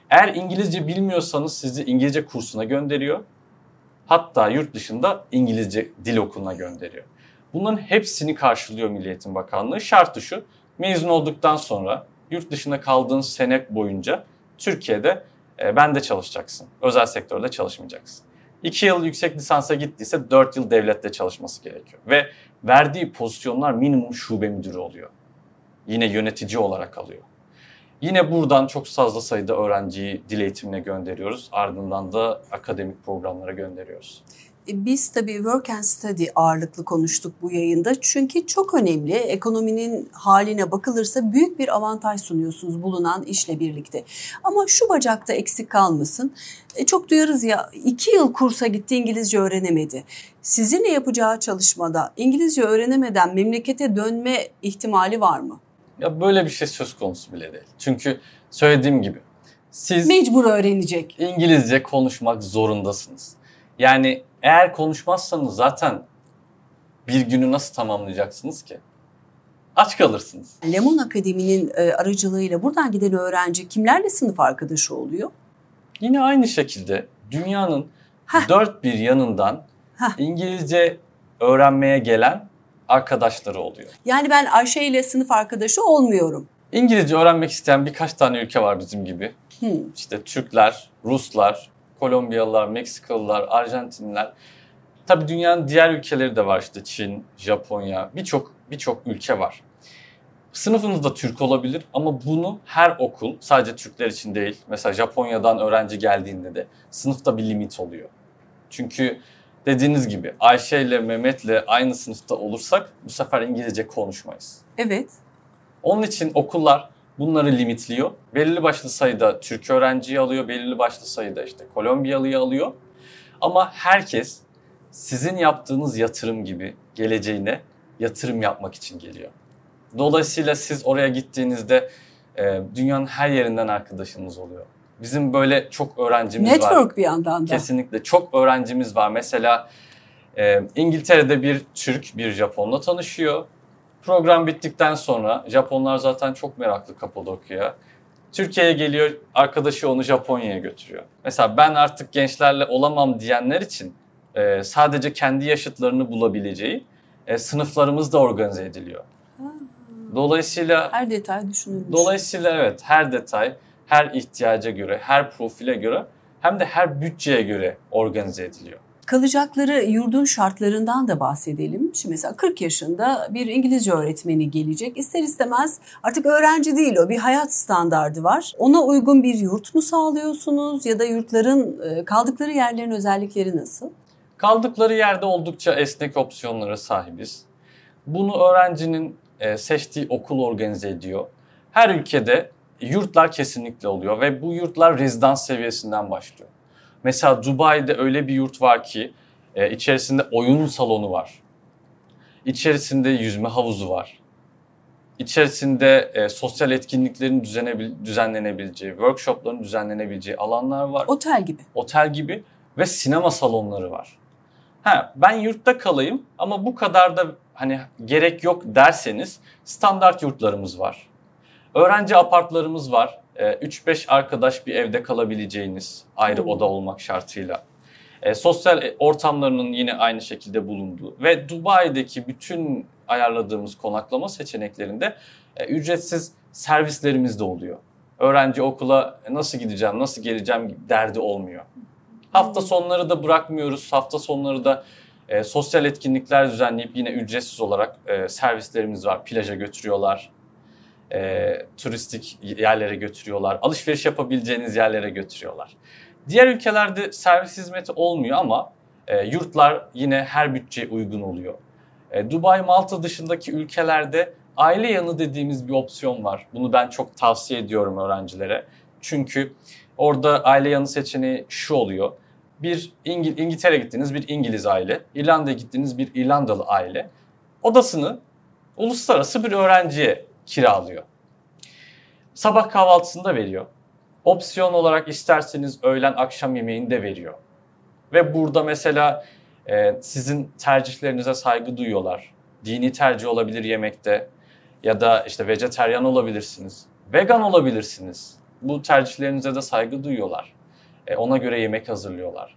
Speaker 1: Eğer İngilizce bilmiyorsanız sizi İngilizce kursuna gönderiyor. Hatta yurt dışında İngilizce dil okuluna gönderiyor. Bunların hepsini karşılıyor Milliyetin Bakanlığı. Şartı şu, mezun olduktan sonra yurt dışında kaldığın sene boyunca Türkiye'de e, ben de çalışacaksın. Özel sektörde çalışmayacaksın. 2 yıl yüksek lisansa gittiyse 4 yıl devlette çalışması gerekiyor. Ve verdiği pozisyonlar minimum şube müdürü oluyor. Yine yönetici olarak alıyor. Yine buradan çok fazla sayıda öğrenciyi dil eğitimine gönderiyoruz. Ardından da akademik programlara gönderiyoruz.
Speaker 2: Biz tabii Work and Study ağırlıklı konuştuk bu yayında. Çünkü çok önemli. Ekonominin haline bakılırsa büyük bir avantaj sunuyorsunuz bulunan işle birlikte. Ama şu bacakta eksik kalmasın. E, çok duyarız ya iki yıl kursa gitti İngilizce öğrenemedi. Sizinle yapacağı çalışmada İngilizce öğrenemeden memlekete dönme ihtimali var mı?
Speaker 1: Ya böyle bir şey söz konusu bile değil. Çünkü söylediğim gibi siz mecbur
Speaker 2: öğrenecek. İngilizce
Speaker 1: konuşmak zorundasınız. Yani eğer konuşmazsanız zaten bir günü nasıl tamamlayacaksınız ki? Aç kalırsınız.
Speaker 2: Lemon Akademi'nin e, aracılığıyla buradan giden öğrenci kimlerle sınıf arkadaşı oluyor? Yine aynı şekilde dünyanın
Speaker 1: Heh. dört bir yanından Heh. İngilizce öğrenmeye gelen arkadaşları oluyor.
Speaker 2: Yani ben Ayşe ile sınıf arkadaşı olmuyorum.
Speaker 1: İngilizce öğrenmek isteyen birkaç tane ülke var bizim gibi. Hmm. İşte Türkler, Ruslar, Kolombiyalılar, Meksikalılar, Arjantinliler. Tabii dünyanın diğer ülkeleri de var işte Çin, Japonya, birçok birçok ülke var. Sınıfınız da Türk olabilir ama bunu her okul sadece Türkler için değil. Mesela Japonya'dan öğrenci geldiğinde de sınıfta bir limit oluyor. Çünkü dediğiniz gibi Ayşe ile Mehmet ile aynı sınıfta olursak bu sefer İngilizce konuşmayız. Evet. Onun için okullar bunları limitliyor. Belirli başlı sayıda Türk öğrenciyi alıyor, belirli başlı sayıda işte Kolombiyalıyı alıyor. Ama herkes sizin yaptığınız yatırım gibi geleceğine yatırım yapmak için geliyor. Dolayısıyla siz oraya gittiğinizde e, dünyanın her yerinden arkadaşınız oluyor. Bizim böyle çok öğrencimiz Network var. Network bir yandan da. Kesinlikle çok öğrencimiz var. Mesela e, İngiltere'de bir Türk bir Japonla tanışıyor. Program bittikten sonra Japonlar zaten çok meraklı Kapadokya'ya. Türkiye'ye geliyor, arkadaşı onu Japonya'ya götürüyor. Mesela ben artık gençlerle olamam diyenler için e, sadece kendi yaşıtlarını bulabileceği e, sınıflarımız da organize ediliyor. Dolayısıyla
Speaker 2: her detay düşünülmüş.
Speaker 1: Dolayısıyla evet her detay, her ihtiyaca göre, her profile göre hem de her bütçeye göre organize ediliyor.
Speaker 2: Kalacakları yurdun şartlarından da bahsedelim. Şimdi mesela 40 yaşında bir İngilizce öğretmeni gelecek. İster istemez artık öğrenci değil o bir hayat standardı var. Ona uygun bir yurt mu sağlıyorsunuz ya da yurtların e, kaldıkları yerlerin özellikleri nasıl?
Speaker 1: Kaldıkları yerde oldukça esnek opsiyonlara sahibiz. Bunu öğrencinin e, seçtiği okul organize ediyor. Her ülkede yurtlar kesinlikle oluyor ve bu yurtlar rezidans seviyesinden başlıyor. Mesela Dubai'de öyle bir yurt var ki e, içerisinde oyun salonu var. İçerisinde yüzme havuzu var. İçerisinde e, sosyal etkinliklerin düzenlenebileceği, workshopların düzenlenebileceği alanlar var. Otel gibi. Otel gibi ve sinema salonları var. Ha, ben yurtta kalayım ama bu kadar da hani gerek yok derseniz standart yurtlarımız var. Öğrenci apartlarımız var e, ee, 3-5 arkadaş bir evde kalabileceğiniz ayrı hmm. oda olmak şartıyla. E, sosyal ortamlarının yine aynı şekilde bulunduğu ve Dubai'deki bütün ayarladığımız konaklama seçeneklerinde e, ücretsiz servislerimiz de oluyor. Öğrenci okula e, nasıl gideceğim, nasıl geleceğim derdi olmuyor. Hafta hmm. sonları da bırakmıyoruz. Hafta sonları da e, sosyal etkinlikler düzenleyip yine ücretsiz olarak e, servislerimiz var. Plaja götürüyorlar e, turistik yerlere götürüyorlar. Alışveriş yapabileceğiniz yerlere götürüyorlar. Diğer ülkelerde servis hizmeti olmuyor ama e, yurtlar yine her bütçeye uygun oluyor. E, Dubai, Malta dışındaki ülkelerde aile yanı dediğimiz bir opsiyon var. Bunu ben çok tavsiye ediyorum öğrencilere. Çünkü orada aile yanı seçeneği şu oluyor. Bir İngil İngiltere gittiğiniz bir İngiliz aile, İrlanda'ya gittiğiniz bir İrlandalı aile odasını uluslararası bir öğrenciye kiralıyor. Sabah kahvaltısında veriyor. Opsiyon olarak isterseniz öğlen akşam yemeğinde veriyor. Ve burada mesela e, sizin tercihlerinize saygı duyuyorlar. Dini tercih olabilir yemekte ya da işte vejeteryan olabilirsiniz, vegan olabilirsiniz. Bu tercihlerinize de saygı duyuyorlar. E, ona göre yemek hazırlıyorlar.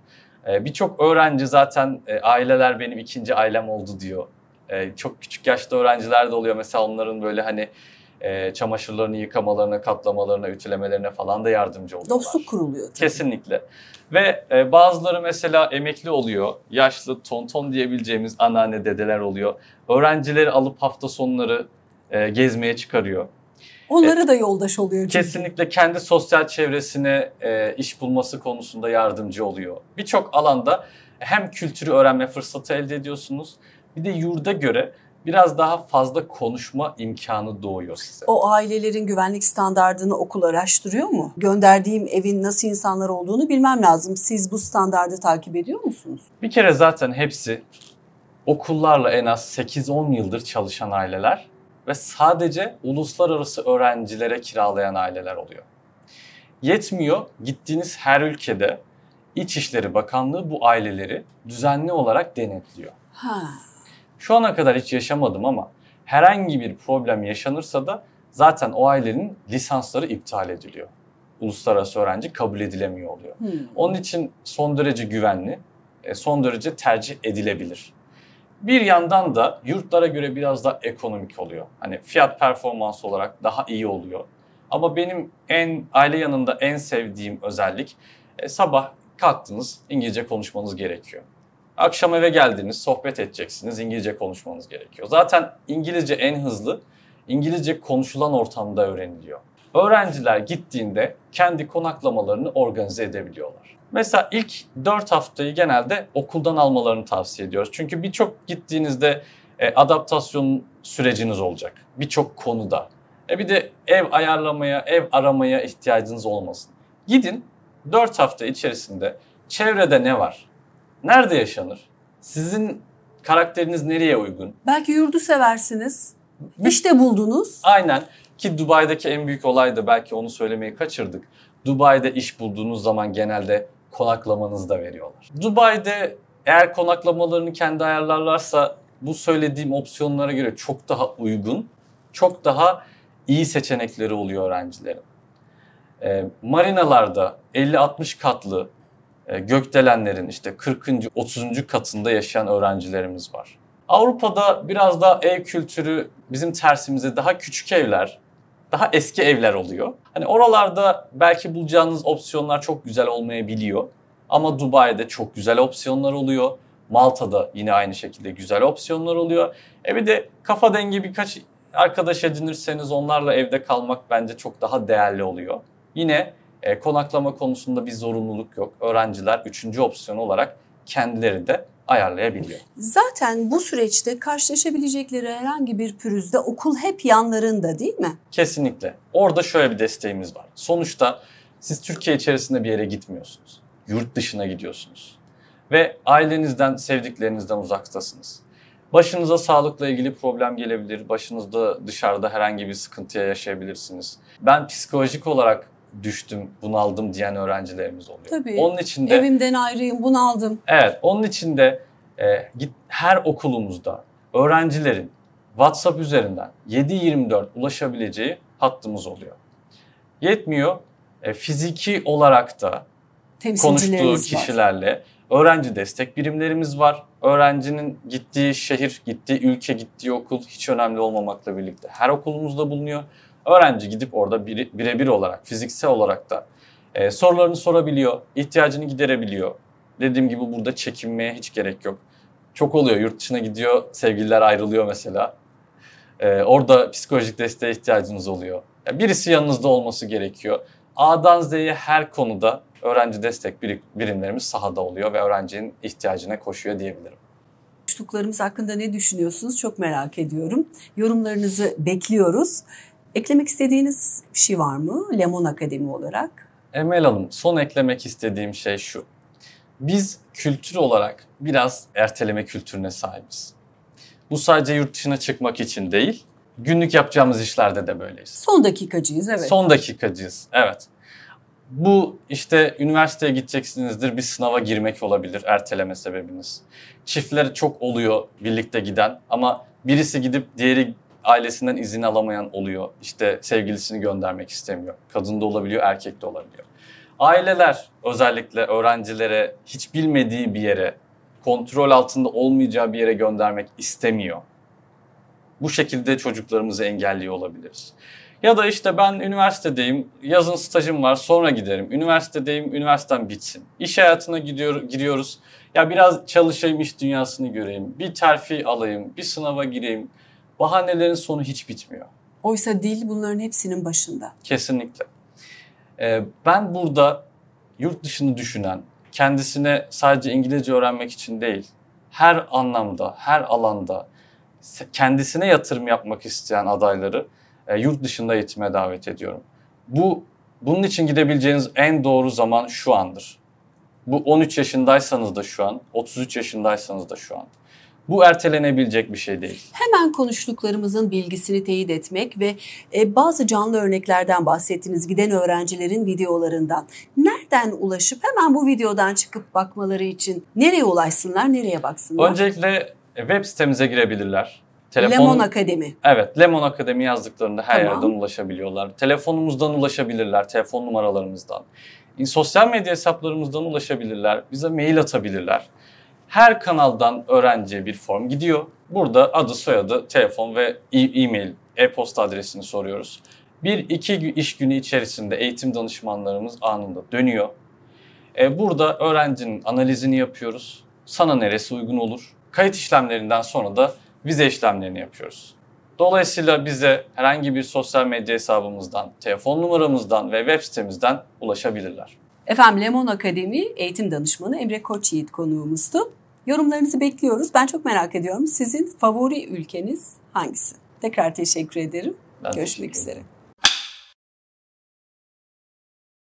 Speaker 1: E, Birçok öğrenci zaten e, aileler benim ikinci ailem oldu diyor. E, çok küçük yaşta öğrenciler de oluyor. Mesela onların böyle hani e, çamaşırlarını yıkamalarına, katlamalarına, ütülemelerine falan da yardımcı oluyorlar. Dostluk kuruluyor. Tabii. Kesinlikle. Ve e, bazıları mesela emekli oluyor. Yaşlı tonton diyebileceğimiz anneanne dedeler oluyor. Öğrencileri alıp hafta sonları e, gezmeye çıkarıyor.
Speaker 2: Onları e, da yoldaş oluyor. Çünkü.
Speaker 1: Kesinlikle kendi sosyal çevresine e, iş bulması konusunda yardımcı oluyor. Birçok alanda hem kültürü öğrenme fırsatı elde ediyorsunuz bir de yurda göre biraz daha fazla konuşma imkanı doğuyor size.
Speaker 2: O ailelerin güvenlik standartını okul araştırıyor mu? Gönderdiğim evin nasıl insanlar olduğunu bilmem lazım. Siz bu standardı takip ediyor musunuz?
Speaker 1: Bir kere zaten hepsi okullarla en az 8-10 yıldır çalışan aileler ve sadece uluslararası öğrencilere kiralayan aileler oluyor. Yetmiyor gittiğiniz her ülkede İçişleri Bakanlığı bu aileleri düzenli olarak denetliyor. Ha. Şu ana kadar hiç yaşamadım ama herhangi bir problem yaşanırsa da zaten o ailenin lisansları iptal ediliyor. Uluslararası öğrenci kabul edilemiyor oluyor. Hmm. Onun için son derece güvenli, e, son derece tercih edilebilir. Bir yandan da yurtlara göre biraz daha ekonomik oluyor. Hani fiyat performans olarak daha iyi oluyor. Ama benim en aile yanında en sevdiğim özellik e, sabah kalktınız İngilizce konuşmanız gerekiyor. Akşam eve geldiniz, sohbet edeceksiniz, İngilizce konuşmanız gerekiyor. Zaten İngilizce en hızlı, İngilizce konuşulan ortamda öğreniliyor. Öğrenciler gittiğinde kendi konaklamalarını organize edebiliyorlar. Mesela ilk 4 haftayı genelde okuldan almalarını tavsiye ediyoruz. Çünkü birçok gittiğinizde e, adaptasyon süreciniz olacak birçok konuda. E bir de ev ayarlamaya, ev aramaya ihtiyacınız olmasın. Gidin 4 hafta içerisinde çevrede ne var? nerede yaşanır? Sizin karakteriniz nereye uygun?
Speaker 2: Belki yurdu seversiniz. İşte buldunuz.
Speaker 1: Aynen. Ki Dubai'deki en büyük olay da belki onu söylemeyi kaçırdık. Dubai'de iş bulduğunuz zaman genelde konaklamanızı da veriyorlar. Dubai'de eğer konaklamalarını kendi ayarlarlarsa bu söylediğim opsiyonlara göre çok daha uygun, çok daha iyi seçenekleri oluyor öğrencilerin. E, marinalarda 50-60 katlı e, gökdelenlerin işte 40. 30. katında yaşayan öğrencilerimiz var. Avrupa'da biraz daha ev kültürü bizim tersimize daha küçük evler, daha eski evler oluyor. Hani oralarda belki bulacağınız opsiyonlar çok güzel olmayabiliyor. Ama Dubai'de çok güzel opsiyonlar oluyor. Malta'da yine aynı şekilde güzel opsiyonlar oluyor. E bir de kafa dengi birkaç arkadaş edinirseniz onlarla evde kalmak bence çok daha değerli oluyor. Yine e, konaklama konusunda bir zorunluluk yok. Öğrenciler üçüncü opsiyon olarak kendileri de ayarlayabiliyor.
Speaker 2: Zaten bu süreçte karşılaşabilecekleri herhangi bir pürüzde okul hep yanlarında değil mi?
Speaker 1: Kesinlikle. Orada şöyle bir desteğimiz var. Sonuçta siz Türkiye içerisinde bir yere gitmiyorsunuz. Yurt dışına gidiyorsunuz. Ve ailenizden, sevdiklerinizden uzaktasınız. Başınıza sağlıkla ilgili problem gelebilir. Başınızda dışarıda herhangi bir sıkıntıya yaşayabilirsiniz. Ben psikolojik olarak düştüm, bunaldım diyen öğrencilerimiz oluyor.
Speaker 2: Tabii. Onun için de evimden ayrıyım, bunaldım.
Speaker 1: Evet, onun için de e, git her okulumuzda öğrencilerin WhatsApp üzerinden 7/24 ulaşabileceği hattımız oluyor. Yetmiyor. E, fiziki olarak da
Speaker 2: konuştuğu kişilerle
Speaker 1: var. öğrenci destek birimlerimiz var. Öğrencinin gittiği şehir, gittiği ülke, gittiği okul hiç önemli olmamakla birlikte her okulumuzda bulunuyor. Öğrenci gidip orada birebir olarak, fiziksel olarak da e, sorularını sorabiliyor, ihtiyacını giderebiliyor. Dediğim gibi burada çekinmeye hiç gerek yok. Çok oluyor, yurt dışına gidiyor, sevgililer ayrılıyor mesela. E, orada psikolojik desteğe ihtiyacınız oluyor. Ya birisi yanınızda olması gerekiyor. A'dan Z'ye her konuda öğrenci destek birimlerimiz sahada oluyor ve öğrencinin ihtiyacına koşuyor diyebilirim
Speaker 2: konuştuklarımız hakkında ne düşünüyorsunuz çok merak ediyorum. Yorumlarınızı bekliyoruz. Eklemek istediğiniz bir şey var mı Lemon Akademi olarak?
Speaker 1: Emel Hanım, son eklemek istediğim şey şu. Biz kültür olarak biraz erteleme kültürüne sahibiz. Bu sadece yurt dışına çıkmak için değil, günlük yapacağımız işlerde de böyleyiz.
Speaker 2: Son dakikacıyız evet. Son
Speaker 1: dakikacıyız evet. Bu işte üniversiteye gideceksinizdir bir sınava girmek olabilir erteleme sebebiniz. Çiftler çok oluyor birlikte giden ama birisi gidip diğeri ailesinden izin alamayan oluyor. İşte sevgilisini göndermek istemiyor. Kadın da olabiliyor, erkek de olabiliyor. Aileler özellikle öğrencilere hiç bilmediği bir yere, kontrol altında olmayacağı bir yere göndermek istemiyor. Bu şekilde çocuklarımızı engelliyor olabiliriz. Ya da işte ben üniversitedeyim, yazın stajım var, sonra giderim. Üniversitedeyim, üniversitem bitsin. İş hayatına gidiyor, giriyoruz. Ya biraz çalışayım, iş dünyasını göreyim. Bir terfi alayım, bir sınava gireyim. Bahanelerin sonu hiç bitmiyor. Oysa dil bunların hepsinin başında. Kesinlikle. Ee, ben burada yurt dışını düşünen, kendisine sadece İngilizce öğrenmek için değil, her anlamda, her alanda kendisine yatırım yapmak isteyen adayları e, yurt dışında eğitime davet ediyorum. Bu bunun için gidebileceğiniz en doğru zaman şu andır. Bu 13 yaşındaysanız da şu an, 33 yaşındaysanız da şu an. Bu ertelenebilecek bir şey değil.
Speaker 2: Hemen konuştuklarımızın bilgisini teyit etmek ve e, bazı canlı örneklerden bahsettiğiniz giden öğrencilerin videolarından nereden ulaşıp hemen bu videodan çıkıp bakmaları için nereye ulaşsınlar, nereye baksınlar?
Speaker 1: Öncelikle web sitemize girebilirler. Telefon... Lemon Akademi. Evet, Lemon Akademi yazdıklarında her tamam. yerden ulaşabiliyorlar. Telefonumuzdan ulaşabilirler, telefon numaralarımızdan. Sosyal medya hesaplarımızdan ulaşabilirler, bize mail atabilirler her kanaldan öğrenciye bir form gidiyor. Burada adı, soyadı, telefon ve e-mail, e-posta adresini soruyoruz. Bir iki iş günü içerisinde eğitim danışmanlarımız anında dönüyor. E, burada öğrencinin analizini yapıyoruz. Sana neresi uygun olur? Kayıt işlemlerinden sonra da vize işlemlerini yapıyoruz. Dolayısıyla bize herhangi bir sosyal medya hesabımızdan, telefon numaramızdan ve web sitemizden ulaşabilirler.
Speaker 2: Efendim Lemon Akademi eğitim danışmanı Emre Koçyiğit konuğumuzdu. Yorumlarınızı bekliyoruz. Ben çok merak ediyorum. Sizin favori ülkeniz hangisi? Tekrar teşekkür ederim. Ben Görüşmek teşekkür ederim. üzere.